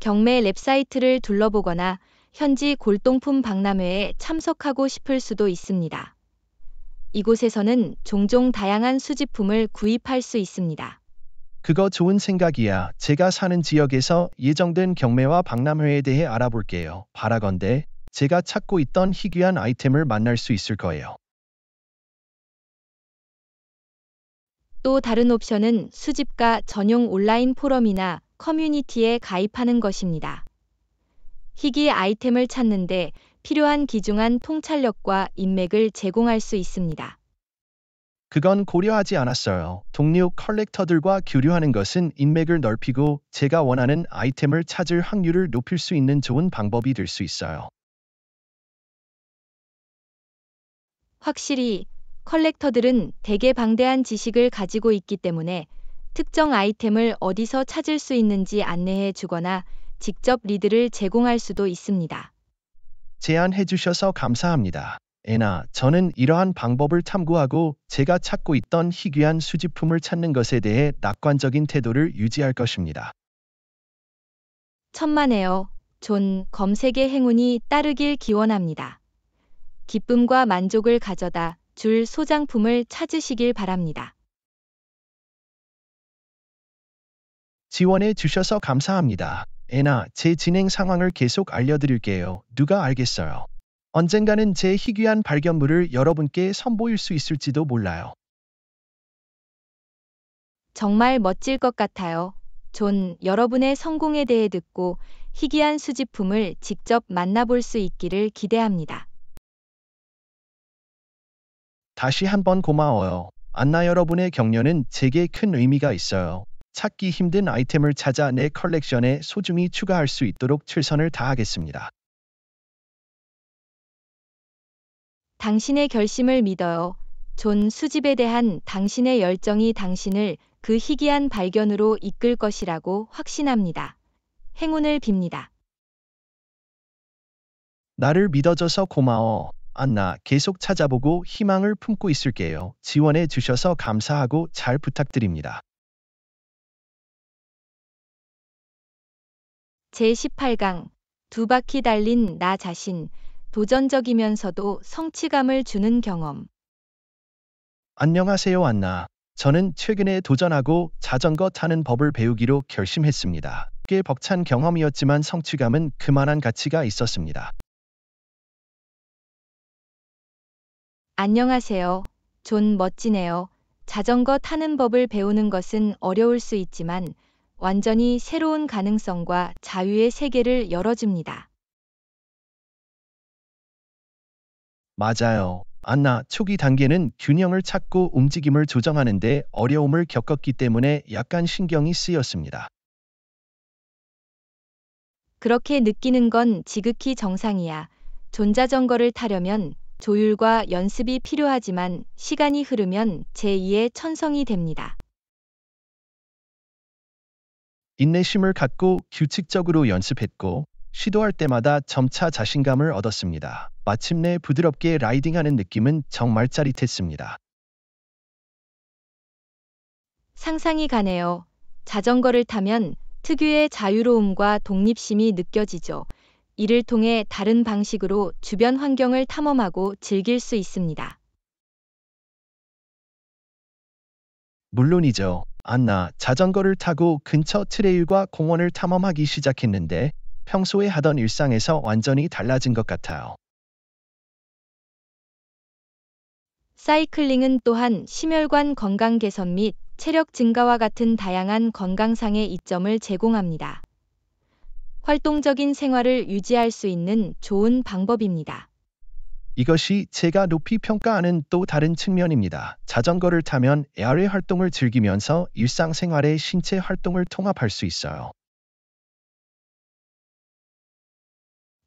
경매 랩사이트를 둘러보거나 현지 골동품 박람회에 참석하고 싶을 수도 있습니다. 이곳에서는 종종 다양한 수집품을 구입할 수 있습니다. 그거 좋은 생각이야. 제가 사는 지역에서 예정된 경매와 박람회에 대해 알아볼게요. 바라건대 제가 찾고 있던 희귀한 아이템을 만날 수 있을 거예요. 또 다른 옵션은 수집가 전용 온라인 포럼이나 커뮤니티에 가입하는 것입니다. 희귀 아이템을 찾는데 필요한 귀중한 통찰력과 인맥을 제공할 수 있습니다. 그건 고려하지 않았어요. 동료 컬렉터들과 교류하는 것은 인맥을 넓히고 제가 원하는 아이템을 찾을 확률을 높일 수 있는 좋은 방법이 될 수 있어요. 확실히 컬렉터들은 대개 방대한 지식을 가지고 있기 때문에 특정 아이템을 어디서 찾을 수 있는지 안내해 주거나 직접 리드를 제공할 수도 있습니다. 제안해 주셔서 감사합니다. 에나 저는 이러한 방법을 참고하고 제가 찾고 있던 희귀한 수집품을 찾는 것에 대해 낙관적인 태도를 유지할 것입니다. 천만에요. 존 검색의 행운이 따르길 기원합니다. 기쁨과 만족을 가져다 줄 소장품을 찾으시길 바랍니다. 지원해 주셔서 감사합니다. 에나 제 진행 상황을 계속 알려드릴게요. 누가 알겠어요. 언젠가는 제 희귀한 발견물을 여러분께 선보일 수 있을지도 몰라요. 정말 멋질 것 같아요. 존, 여러분의 성공에 대해 듣고 희귀한 수집품을 직접 만나볼 수 있기를 기대합니다. 다시 한 번 고마워요. 안나 여러분의 격려는 제게 큰 의미가 있어요. 찾기 힘든 아이템을 찾아 내 컬렉션에 소중히 추가할 수 있도록 최선을 다하겠습니다. 당신의 결심을 믿어요. 존 수집에 대한 당신의 열정이 당신을 그 희귀한 발견으로 이끌 것이라고 확신합니다. 행운을 빕니다. 나를 믿어줘서 고마워. 안나, 계속 찾아보고 희망을 품고 있을게요. 지원해 주셔서 감사하고 잘 부탁드립니다. 제18강 두 바퀴 달린 나 자신 도전적이면서도 성취감을 주는 경험. 안녕하세요, 안나. 저는 최근에 도전하고 자전거 타는 법을 배우기로 결심했습니다. 꽤 벅찬 경험이었지만 성취감은 그만한 가치가 있었습니다. 안녕하세요. 존 멋지네요. 자전거 타는 법을 배우는 것은 어려울 수 있지만 완전히 새로운 가능성과 자유의 세계를 열어줍니다. 맞아요. 안나 초기 단계는 균형을 찾고 움직임을 조정하는데 어려움을 겪었기 때문에 약간 신경이 쓰였습니다. 그렇게 느끼는 건 지극히 정상이야. 존자전거를 타려면 조율과 연습이 필요하지만 시간이 흐르면 제2의 천성이 됩니다. 인내심을 갖고 규칙적으로 연습했고 시도할 때마다 점차 자신감을 얻었습니다. 마침내 부드럽게 라이딩하는 느낌은 정말 짜릿했습니다. 상상이 가네요. 자전거를 타면 특유의 자유로움과 독립심이 느껴지죠. 이를 통해 다른 방식으로 주변 환경을 탐험하고 즐길 수 있습니다. 물론이죠. 안나 자전거를 타고 근처 트레일과 공원을 탐험하기 시작했는데 평소에 하던 일상에서 완전히 달라진 것 같아요. 사이클링은 또한 심혈관 건강 개선 및 체력 증가와 같은 다양한 건강상의 이점을 제공합니다. 활동적인 생활을 유지할 수 있는 좋은 방법입니다. 이것이 제가 높이 평가하는 또 다른 측면입니다. 자전거를 타면 야외 활동을 즐기면서 일상생활의 신체 활동을 통합할 수 있어요.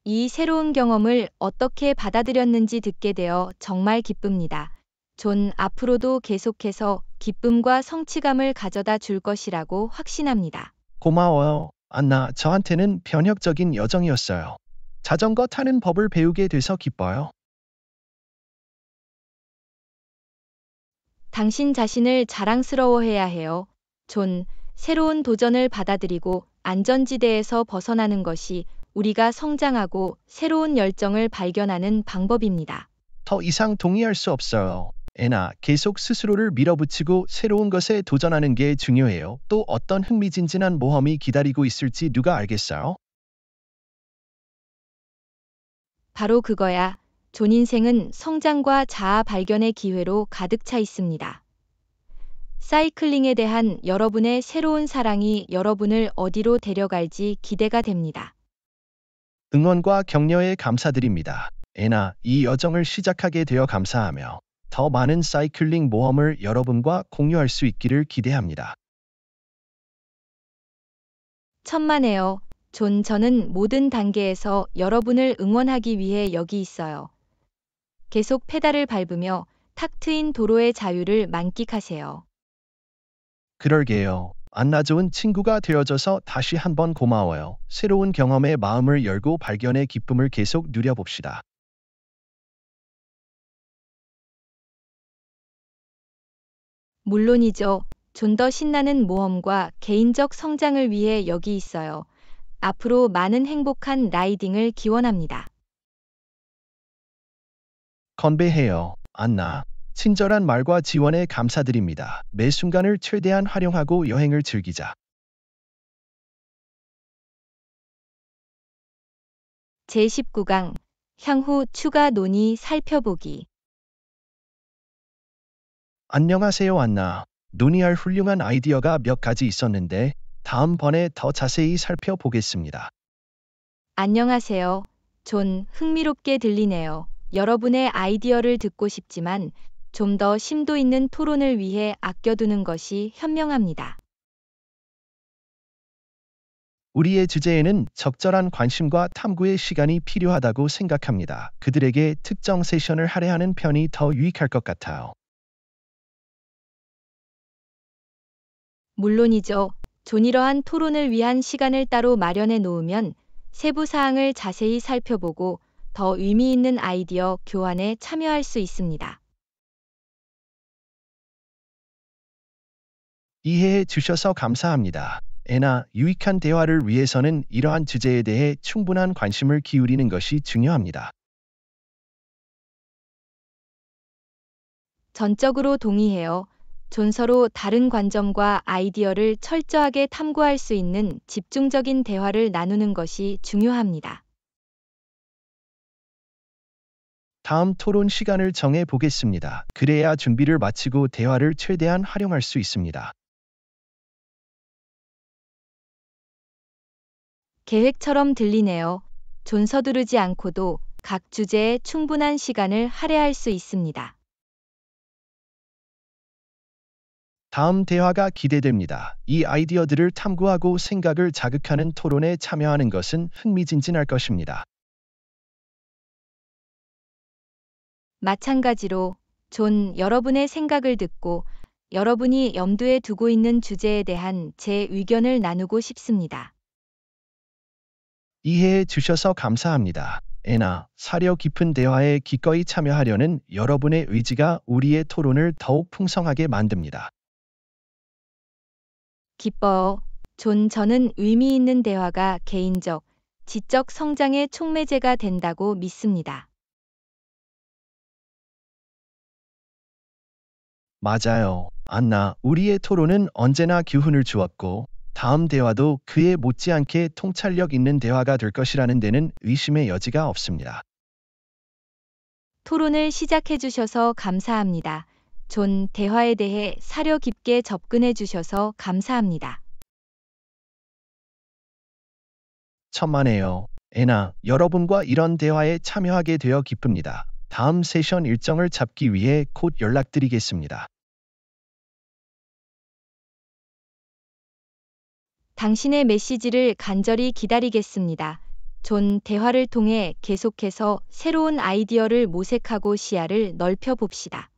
이 새로운 경험을 어떻게 받아들였는지 듣게 되어 정말 기쁩니다. 존 앞으로도 계속해서 기쁨과 성취감을 가져다 줄 것이라고 확신합니다. 고마워요. 안나, 저한테는 변혁적인 여정이었어요. 자전거 타는 법을 배우게 돼서 기뻐요. 당신 자신을 자랑스러워해야 해요. 존, 새로운 도전을 받아들이고 안전지대에서 벗어나는 것이 우리가 성장하고 새로운 열정을 발견하는 방법입니다. 더 이상 동의할 수 없어요. 에나 계속 스스로를 밀어붙이고 새로운 것에 도전하는 게 중요해요. 또 어떤 흥미진진한 모험이 기다리고 있을지 누가 알겠어요? 바로 그거야. 존 인생은 성장과 자아 발견의 기회로 가득 차 있습니다. 사이클링에 대한 여러분의 새로운 사랑이 여러분을 어디로 데려갈지 기대가 됩니다. 응원과 격려에 감사드립니다. 애나 이 여정을 시작하게 되어 감사하며 더 많은 사이클링 모험을 여러분과 공유할 수 있기를 기대합니다. 천만에요. 존 저는 모든 단계에서 여러분을 응원하기 위해 여기 있어요. 계속 페달을 밟으며 탁 트인 도로의 자유를 만끽하세요. 그럴게요. 안나 좋은 친구가 되어줘서 다시 한번 고마워요. 새로운 경험에 마음을 열고 발견의 기쁨을 계속 누려봅시다. 물론이죠. 좀 더 신나는 모험과 개인적 성장을 위해 여기 있어요. 앞으로 많은 행복한 라이딩을 기원합니다. 건배해요, 안나. 친절한 말과 지원에 감사드립니다. 매 순간을 최대한 활용하고 여행을 즐기자. 제19강 향후 추가 논의 살펴보기 안녕하세요 안나. 논의할 훌륭한 아이디어가 몇 가지 있었는데 다음번에 더 자세히 살펴보겠습니다. 안녕하세요. 존 흥미롭게 들리네요. 여러분의 아이디어를 듣고 싶지만 좀더 심도 있는 토론을 위해 아껴두는 것이 현명합니다. 우리의 주제에는 적절한 관심과 탐구의 시간이 필요하다고 생각합니다. 그들에게 특정 세션을 할애하는 편이 더 유익할 것 같아요. 물론이죠. 존이러한 토론을 위한 시간을 따로 마련해 놓으면 세부 사항을 자세히 살펴보고 더 의미 있는 아이디어 교환에 참여할 수 있습니다. 이해해 주셔서 감사합니다. 애나 유익한 대화를 위해서는 이러한 주제에 대해 충분한 관심을 기울이는 것이 중요합니다. 전적으로 동의해요. 존서로 다른 관점과 아이디어를 철저하게 탐구할 수 있는 집중적인 대화를 나누는 것이 중요합니다. 다음 토론 시간을 정해 보겠습니다. 그래야 준비를 마치고 대화를 최대한 활용할 수 있습니다. 계획처럼 들리네요. 존 서두르지 않고도 각 주제에 충분한 시간을 할애할 수 있습니다. 다음 대화가 기대됩니다. 이 아이디어들을 탐구하고 생각을 자극하는 토론에 참여하는 것은 흥미진진할 것입니다. 마찬가지로 존 여러분의 생각을 듣고 여러분이 염두에 두고 있는 주제에 대한 제 의견을 나누고 싶습니다. 이해해 주셔서 감사합니다. 에나 사려 깊은 대화에 기꺼이 참여하려는 여러분의 의지가 우리의 토론을 더욱 풍성하게 만듭니다. 기뻐요. 존 저는 의미 있는 대화가 개인적, 지적 성장의 촉매제가 된다고 믿습니다. 맞아요. 안나, 우리의 토론은 언제나 교훈을 주었고 다음 대화도 그에 못지않게 통찰력 있는 대화가 될 것이라는 데는 의심의 여지가 없습니다. 토론을 시작해 주셔서 감사합니다. 존 대화에 대해 사려 깊게 접근해 주셔서 감사합니다. 천만에요. 에나, 여러분과 이런 대화에 참여하게 되어 기쁩니다. 다음 세션 일정을 잡기 위해 곧 연락드리겠습니다. 당신의 메시지를 간절히 기다리겠습니다. 존 대화를 통해 계속해서 새로운 아이디어를 모색하고 시야를 넓혀 봅시다.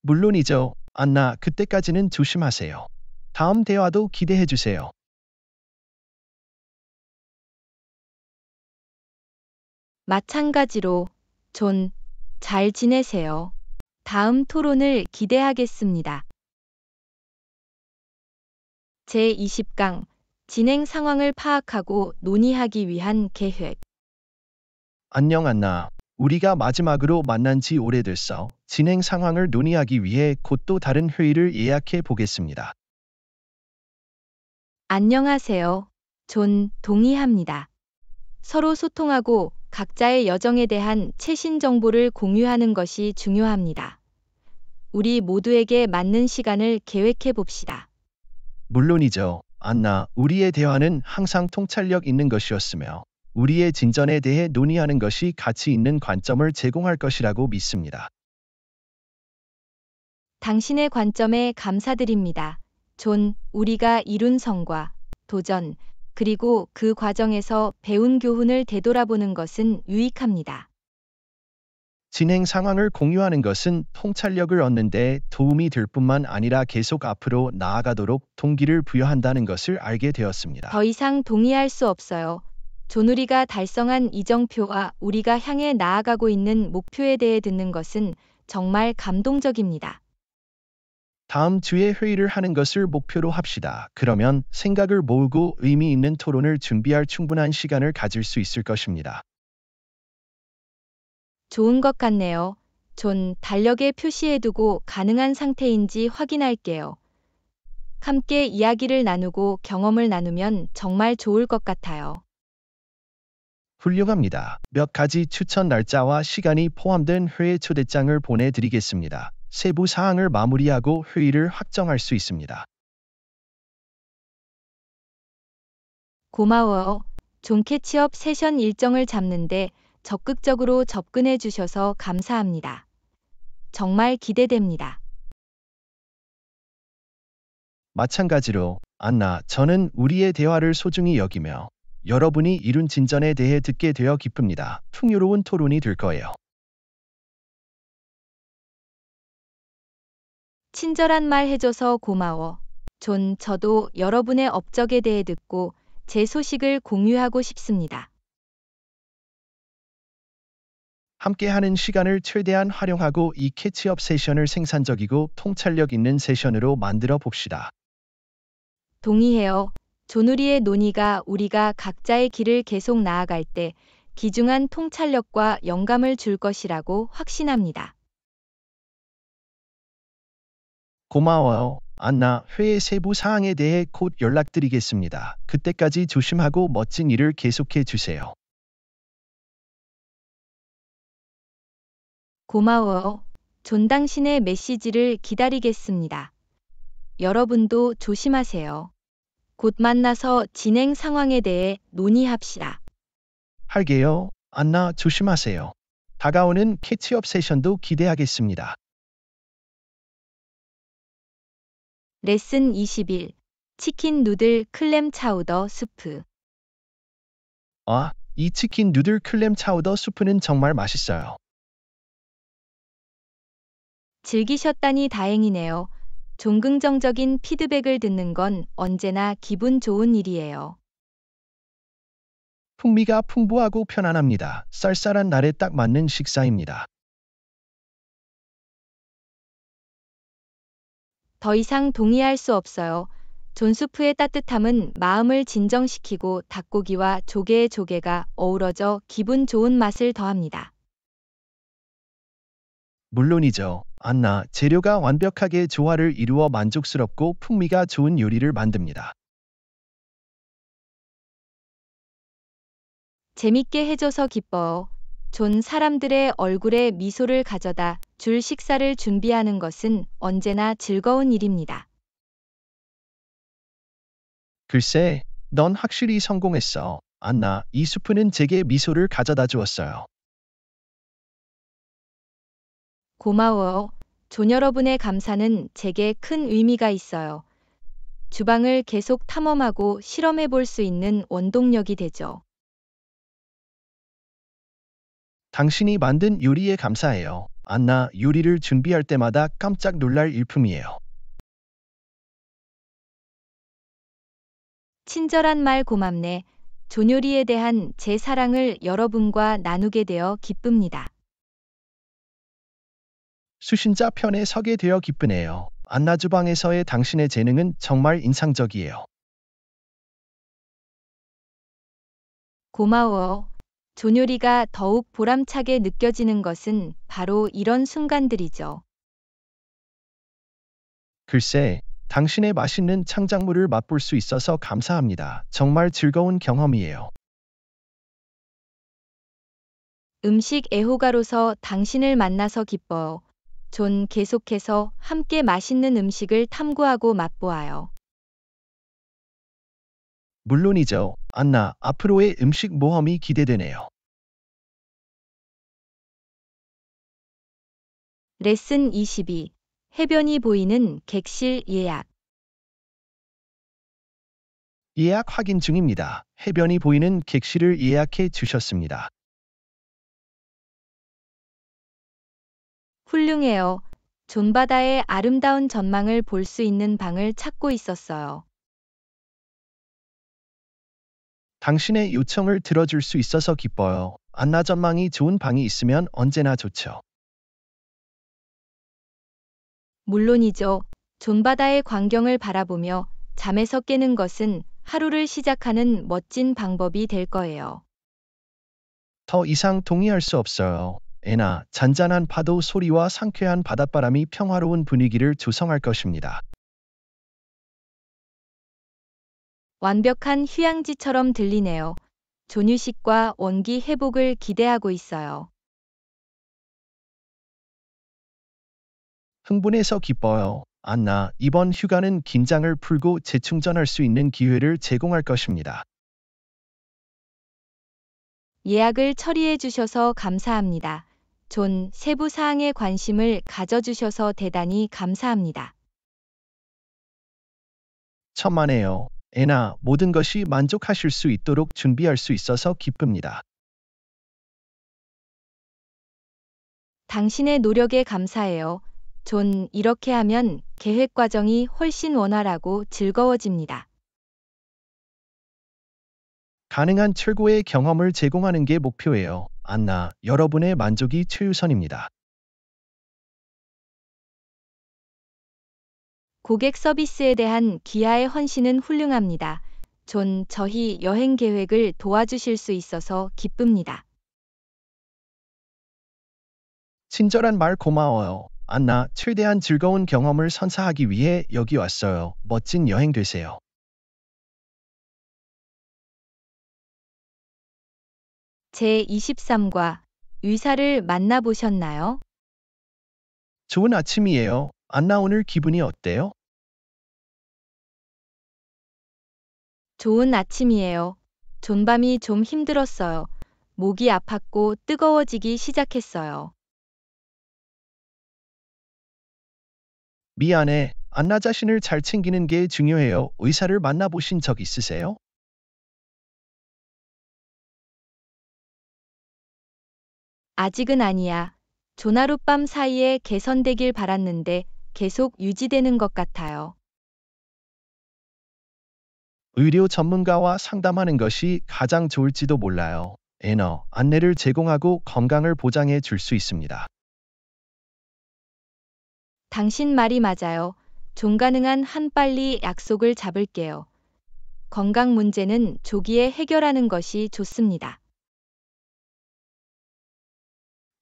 물론이죠. 안나, 그때까지는 조심하세요. 다음 대화도 기대해 주세요. 마찬가지로 존잘 지내세요. 다음 토론을 기대하겠습니다. 제20강 진행 상황을 파악하고 논의하기 위한 계획. 안녕 안나. 우리가 마지막으로 만난 지 오래됐어. 진행 상황을 논의하기 위해 곧 또 다른 회의를 예약해 보겠습니다. 안녕하세요. 존 동의합니다. 서로 소통하고 각자의 여정에 대한 최신 정보를 공유하는 것이 중요합니다. 우리 모두에게 맞는 시간을 계획해 봅시다. 물론이죠. 안나, 우리의 대화는 항상 통찰력 있는 것이었으며 우리의 진전에 대해 논의하는 것이 가치 있는 관점을 제공할 것이라고 믿습니다. 당신의 관점에 감사드립니다. 존, 우리가 이룬 성과, 도전, 그리고 그 과정에서 배운 교훈을 되돌아보는 것은 유익합니다. 진행 상황을 공유하는 것은 통찰력을 얻는 데 도움이 될 뿐만 아니라 계속 앞으로 나아가도록 동기를 부여한다는 것을 알게 되었습니다. 더 이상 동의할 수 없어요. 조누리가 달성한 이정표와 우리가 향해 나아가고 있는 목표에 대해 듣는 것은 정말 감동적입니다. 다음 주에 회의를 하는 것을 목표로 합시다. 그러면 생각을 모으고 의미 있는 토론을 준비할 충분한 시간을 가질 수 있을 것입니다. 좋은 것 같네요. 존 달력에 표시해두고 가능한 상태인지 확인할게요. 함께 이야기를 나누고 경험을 나누면 정말 좋을 것 같아요. 훌륭합니다. 몇 가지 추천 날짜와 시간이 포함된 회의 초대장을 보내드리겠습니다. 세부 사항을 마무리하고 회의를 확정할 수 있습니다. 고마워요. 존 캐치업 세션 일정을 잡는데 적극적으로 접근해 주셔서 감사합니다. 정말 기대됩니다. 마찬가지로 안나, 저는 우리의 대화를 소중히 여기며 여러분이 이룬 진전에 대해 듣게 되어 기쁩니다. 풍요로운 토론이 될 거예요. 친절한 말 해줘서 고마워. 존, 저도 여러분의 업적에 대해 듣고 제 소식을 공유하고 싶습니다. 함께하는 시간을 최대한 활용하고 이 캐치업 세션을 생산적이고 통찰력 있는 세션으로 만들어 봅시다. 동의해요. 조누리의 논의가 우리가 각자의 길을 계속 나아갈 때 기중한 통찰력과 영감을 줄 것이라고 확신합니다. 고마워요. 안나, 회의 세부 사항에 대해 곧 연락드리겠습니다. 그때까지 조심하고 멋진 일을 계속해 주세요. 고마워존 당신의 메시지를 기다리겠습니다. 여러분도 조심하세요. 곧 만나서 진행 상황에 대해 논의합시다. 할게요. 안나 조심하세요. 다가오는 캐치업 세션도 기대하겠습니다. 레슨 21. 치킨 누들 클램 차우더 수프. 아, 이 치킨 누들 클램 차우더 수프는 정말 맛있어요. 즐기셨다니 다행이네요. 종긍정적인 피드백을 듣는 건 언제나 기분 좋은 일이에요. 풍미가 풍부하고 편안합니다. 쌀쌀한 날에 딱 맞는 식사입니다. 더 이상 동의할 수 없어요. 존수프의 따뜻함은 마음을 진정시키고 닭고기와 조개의 조개가 어우러져 기분 좋은 맛을 더합니다. 물론이죠. 안나, 재료가 완벽하게 조화를 이루어 만족스럽고 풍미가 좋은 요리를 만듭니다. 재밌게 해줘서 기뻐요. 존 사람들의 얼굴에 미소를 가져다 줄 식사를 준비하는 것은 언제나 즐거운 일입니다. 글쎄, 넌 확실히 성공했어. 안나, 이 수프는 제게 미소를 가져다 주었어요. 고마워요. 존 여러분의 감사는 제게 큰 의미가 있어요. 주방을 계속 탐험하고 실험해 볼 수 있는 원동력이 되죠. 당신이 만든 요리에 감사해요. 안나 요리를 준비할 때마다 깜짝 놀랄 일품이에요. 친절한 말 고맙네. 존요리에 대한 제 사랑을 여러분과 나누게 되어 기쁩니다. 수신자 편에 서게 되어 기쁘네요. 안나주방에서의 당신의 재능은 정말 인상적이에요. 고마워. 조뇨리가 더욱 보람차게 느껴지는 것은 바로 이런 순간들이죠. 글쎄, 당신의 맛있는 창작물을 맛볼 수 있어서 감사합니다. 정말 즐거운 경험이에요. 음식 애호가로서 당신을 만나서 기뻐요. 존 계속해서 함께 맛있는 음식을 탐구하고 맛보아요. 물론이죠. 안나, 앞으로의 음식 모험이 기대되네요. 레슨 22. 해변이 보이는 객실 예약. 예약 확인 중입니다. 해변이 보이는 객실을 예약해 주셨습니다. 훌륭해요. 존바다의 아름다운 전망을 볼 수 있는 방을 찾고 있었어요. 당신의 요청을 들어줄 수 있어서 기뻐요. 안나 전망이 좋은 방이 있으면 언제나 좋죠. 물론이죠. 존바다의 광경을 바라보며 잠에서 깨는 것은 하루를 시작하는 멋진 방법이 될 거예요. 더 이상 동의할 수 없어요. 에나 잔잔한 파도 소리와 상쾌한 바닷바람이 평화로운 분위기를 조성할 것입니다. 완벽한 휴양지처럼 들리네요. 조뉴식과 원기 회복을 기대하고 있어요. 흥분해서 기뻐요. 안나, 이번 휴가는 긴장을 풀고 재충전할 수 있는 기회를 제공할 것입니다. 예약을 처리해 주셔서 감사합니다. 존 세부 사항에 관심을 가져주셔서 대단히 감사합니다. 천만에요. 에나 모든 것이 만족하실 수 있도록 준비할 수 있어서 기쁩니다. 당신의 노력에 감사해요. 존, 이렇게 하면 계획 과정이 훨씬 원활하고 즐거워집니다. 가능한 최고의 경험을 제공하는 게 목표예요. 안나, 여러분의 만족이 최우선입니다. 고객 서비스에 대한 기아의 헌신은 훌륭합니다. 존, 저희 여행 계획을 도와주실 수 있어서 기쁩니다. 친절한 말 고마워요. 안나, 최대한 즐거운 경험을 선사하기 위해 여기 왔어요. 멋진 여행 되세요. 제23과 의사를 만나보셨나요? 좋은 아침이에요. 안나 오늘 기분이 어때요? 좋은 아침이에요. 존밤이 좀 힘들었어요. 목이 아팠고 뜨거워지기 시작했어요. 미안해. 안나 자신을 잘 챙기는 게 중요해요. 의사를 만나보신 적 있으세요? 아직은 아니야. 조나룻밤 사이에 개선되길 바랐는데 계속 유지되는 것 같아요. 의료 전문가와 상담하는 것이 가장 좋을지도 몰라요. 에너 안내를 제공하고 건강을 보장해 줄 수 있습니다. 당신 말이 맞아요. 종가능한 한빨리 약속을 잡을게요. 건강 문제는 조기에 해결하는 것이 좋습니다.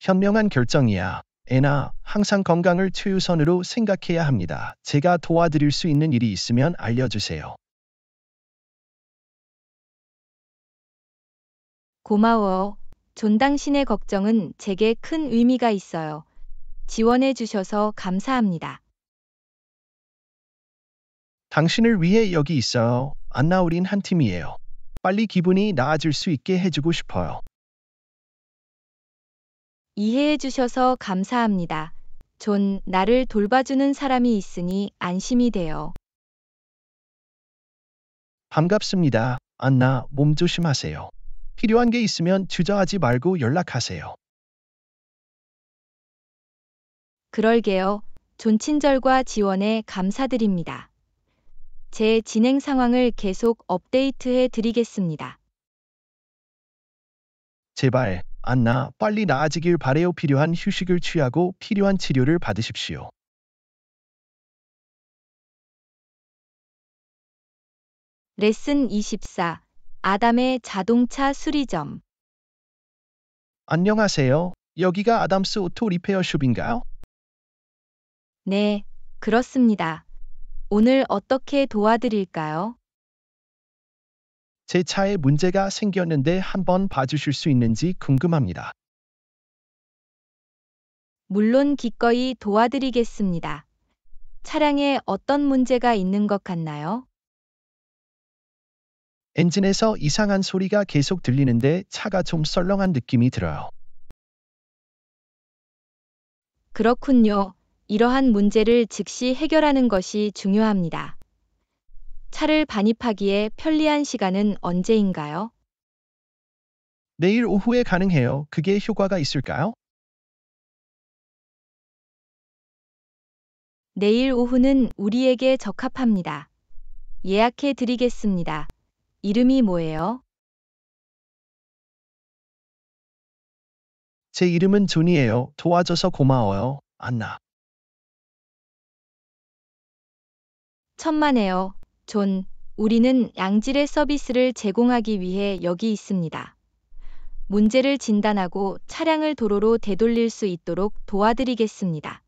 현명한 결정이야. 애나 항상 건강을 최우선으로 생각해야 합니다. 제가 도와드릴 수 있는 일이 있으면 알려주세요. 고마워. 존 당신의 걱정은 제게 큰 의미가 있어요. 지원해 주셔서 감사합니다. 당신을 위해 여기 있어요. 안나우린 한 팀이에요. 빨리 기분이 나아질 수 있게 해주고 싶어요. 이해해 주셔서 감사합니다. 존, 나를 돌봐주는 사람이 있으니 안심이 돼요. 반갑습니다. 안나, 몸조심하세요. 필요한 게 있으면 주저하지 말고 연락하세요. 그럴게요. 존 친절과 지원에 감사드립니다. 제 진행 상황을 계속 업데이트해 드리겠습니다. 제발 안나, 빨리 나아지길 바래요. 필요한 휴식을 취하고 필요한 치료를 받으십시오. 레슨 24. 아담의 자동차 수리점. 안녕하세요. 여기가 아담스 오토 리페어 숍인가요? 네, 그렇습니다. 오늘 어떻게 도와드릴까요? 제 차에 문제가 생겼는데 한번 봐주실 수 있는지 궁금합니다. 물론 기꺼이 도와드리겠습니다. 차량에 어떤 문제가 있는 것 같나요? 엔진에서 이상한 소리가 계속 들리는데 차가 좀 썰렁한 느낌이 들어요. 그렇군요. 이러한 문제를 즉시 해결하는 것이 중요합니다. 차를 반입하기에 편리한 시간은 언제인가요? 내일 오후에 가능해요. 그게 효과가 있을까요? 내일 오후는 우리에게 적합합니다. 예약해 드리겠습니다. 이름이 뭐예요? 제 이름은 존이에요. 도와줘서 고마워요. 안나. 천만에요. 존, 우리는 양질의 서비스를 제공하기 위해 여기 있습니다. 문제를 진단하고 차량을 도로로 되돌릴 수 있도록 도와드리겠습니다.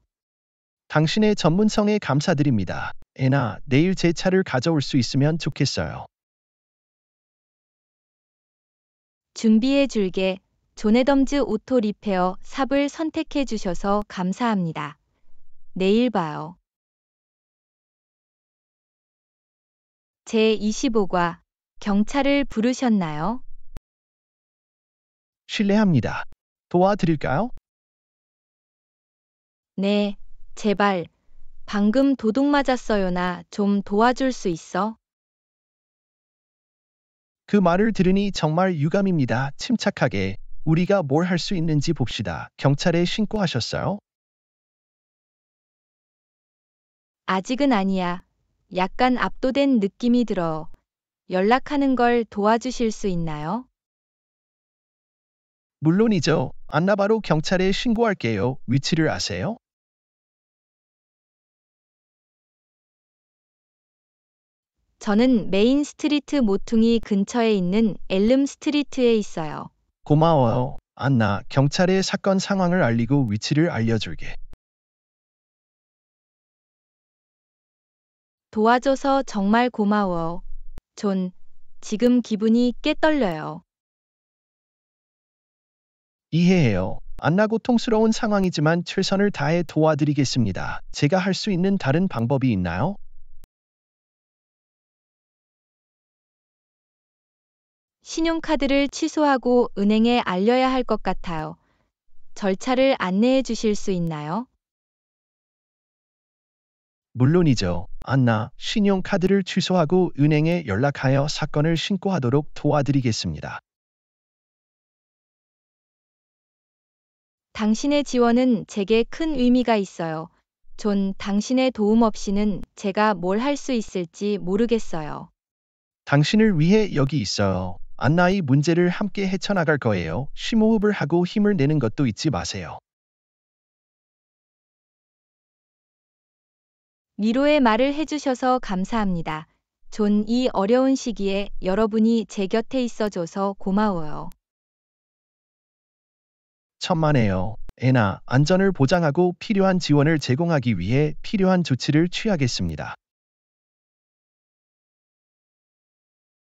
당신의 전문성에 감사드립니다. 에나, 내일 제 차를 가져올 수 있으면 좋겠어요. 준비해 줄게. 존네덤즈 오토 리페어 삽을 선택해 주셔서 감사합니다. 내일 봐요. 제25과 경찰을 부르셨나요? 실례합니다. 도와드릴까요? 네, 제발. 방금 도둑 맞았어요나 좀 도와줄 수 있어? 그 말을 들으니 정말 유감입니다. 침착하게 우리가 뭘 할 수 있는지 봅시다. 경찰에 신고하셨어요? 아직은 아니야. 약간 압도된 느낌이 들어 연락하는 걸 도와주실 수 있나요? 물론이죠. 안나바로 경찰에 신고할게요. 위치를 아세요? 저는 메인 스트리트 모퉁이 근처에 있는 엘름 스트리트에 있어요. 고마워요. 안나, 경찰에 사건 상황을 알리고 위치를 알려줄게. 도와줘서 정말 고마워. 존, 지금 기분이 꽤 떨려요. 이해해요. 안나 고통스러운 상황이지만 최선을 다해 도와드리겠습니다. 제가 할 수 있는 다른 방법이 있나요? 신용카드를 취소하고 은행에 알려야 할 것 같아요. 절차를 안내해 주실 수 있나요? 물론이죠. 안나, 신용카드를 취소하고 은행에 연락하여 사건을 신고하도록 도와드리겠습니다. 당신의 지원은 제게 큰 의미가 있어요. 존, 당신의 도움 없이는 제가 뭘 할 수 있을지 모르겠어요. 당신을 위해 여기 있어요. 안나의 문제를 함께 헤쳐나갈 거예요. 심호흡을 하고 힘을 내는 것도 잊지 마세요. 위로의 말을 해주셔서 감사합니다. 존 이 어려운 시기에 여러분이 제 곁에 있어줘서 고마워요. 천만에요. 애나 안전을 보장하고 필요한 지원을 제공하기 위해 필요한 조치를 취하겠습니다.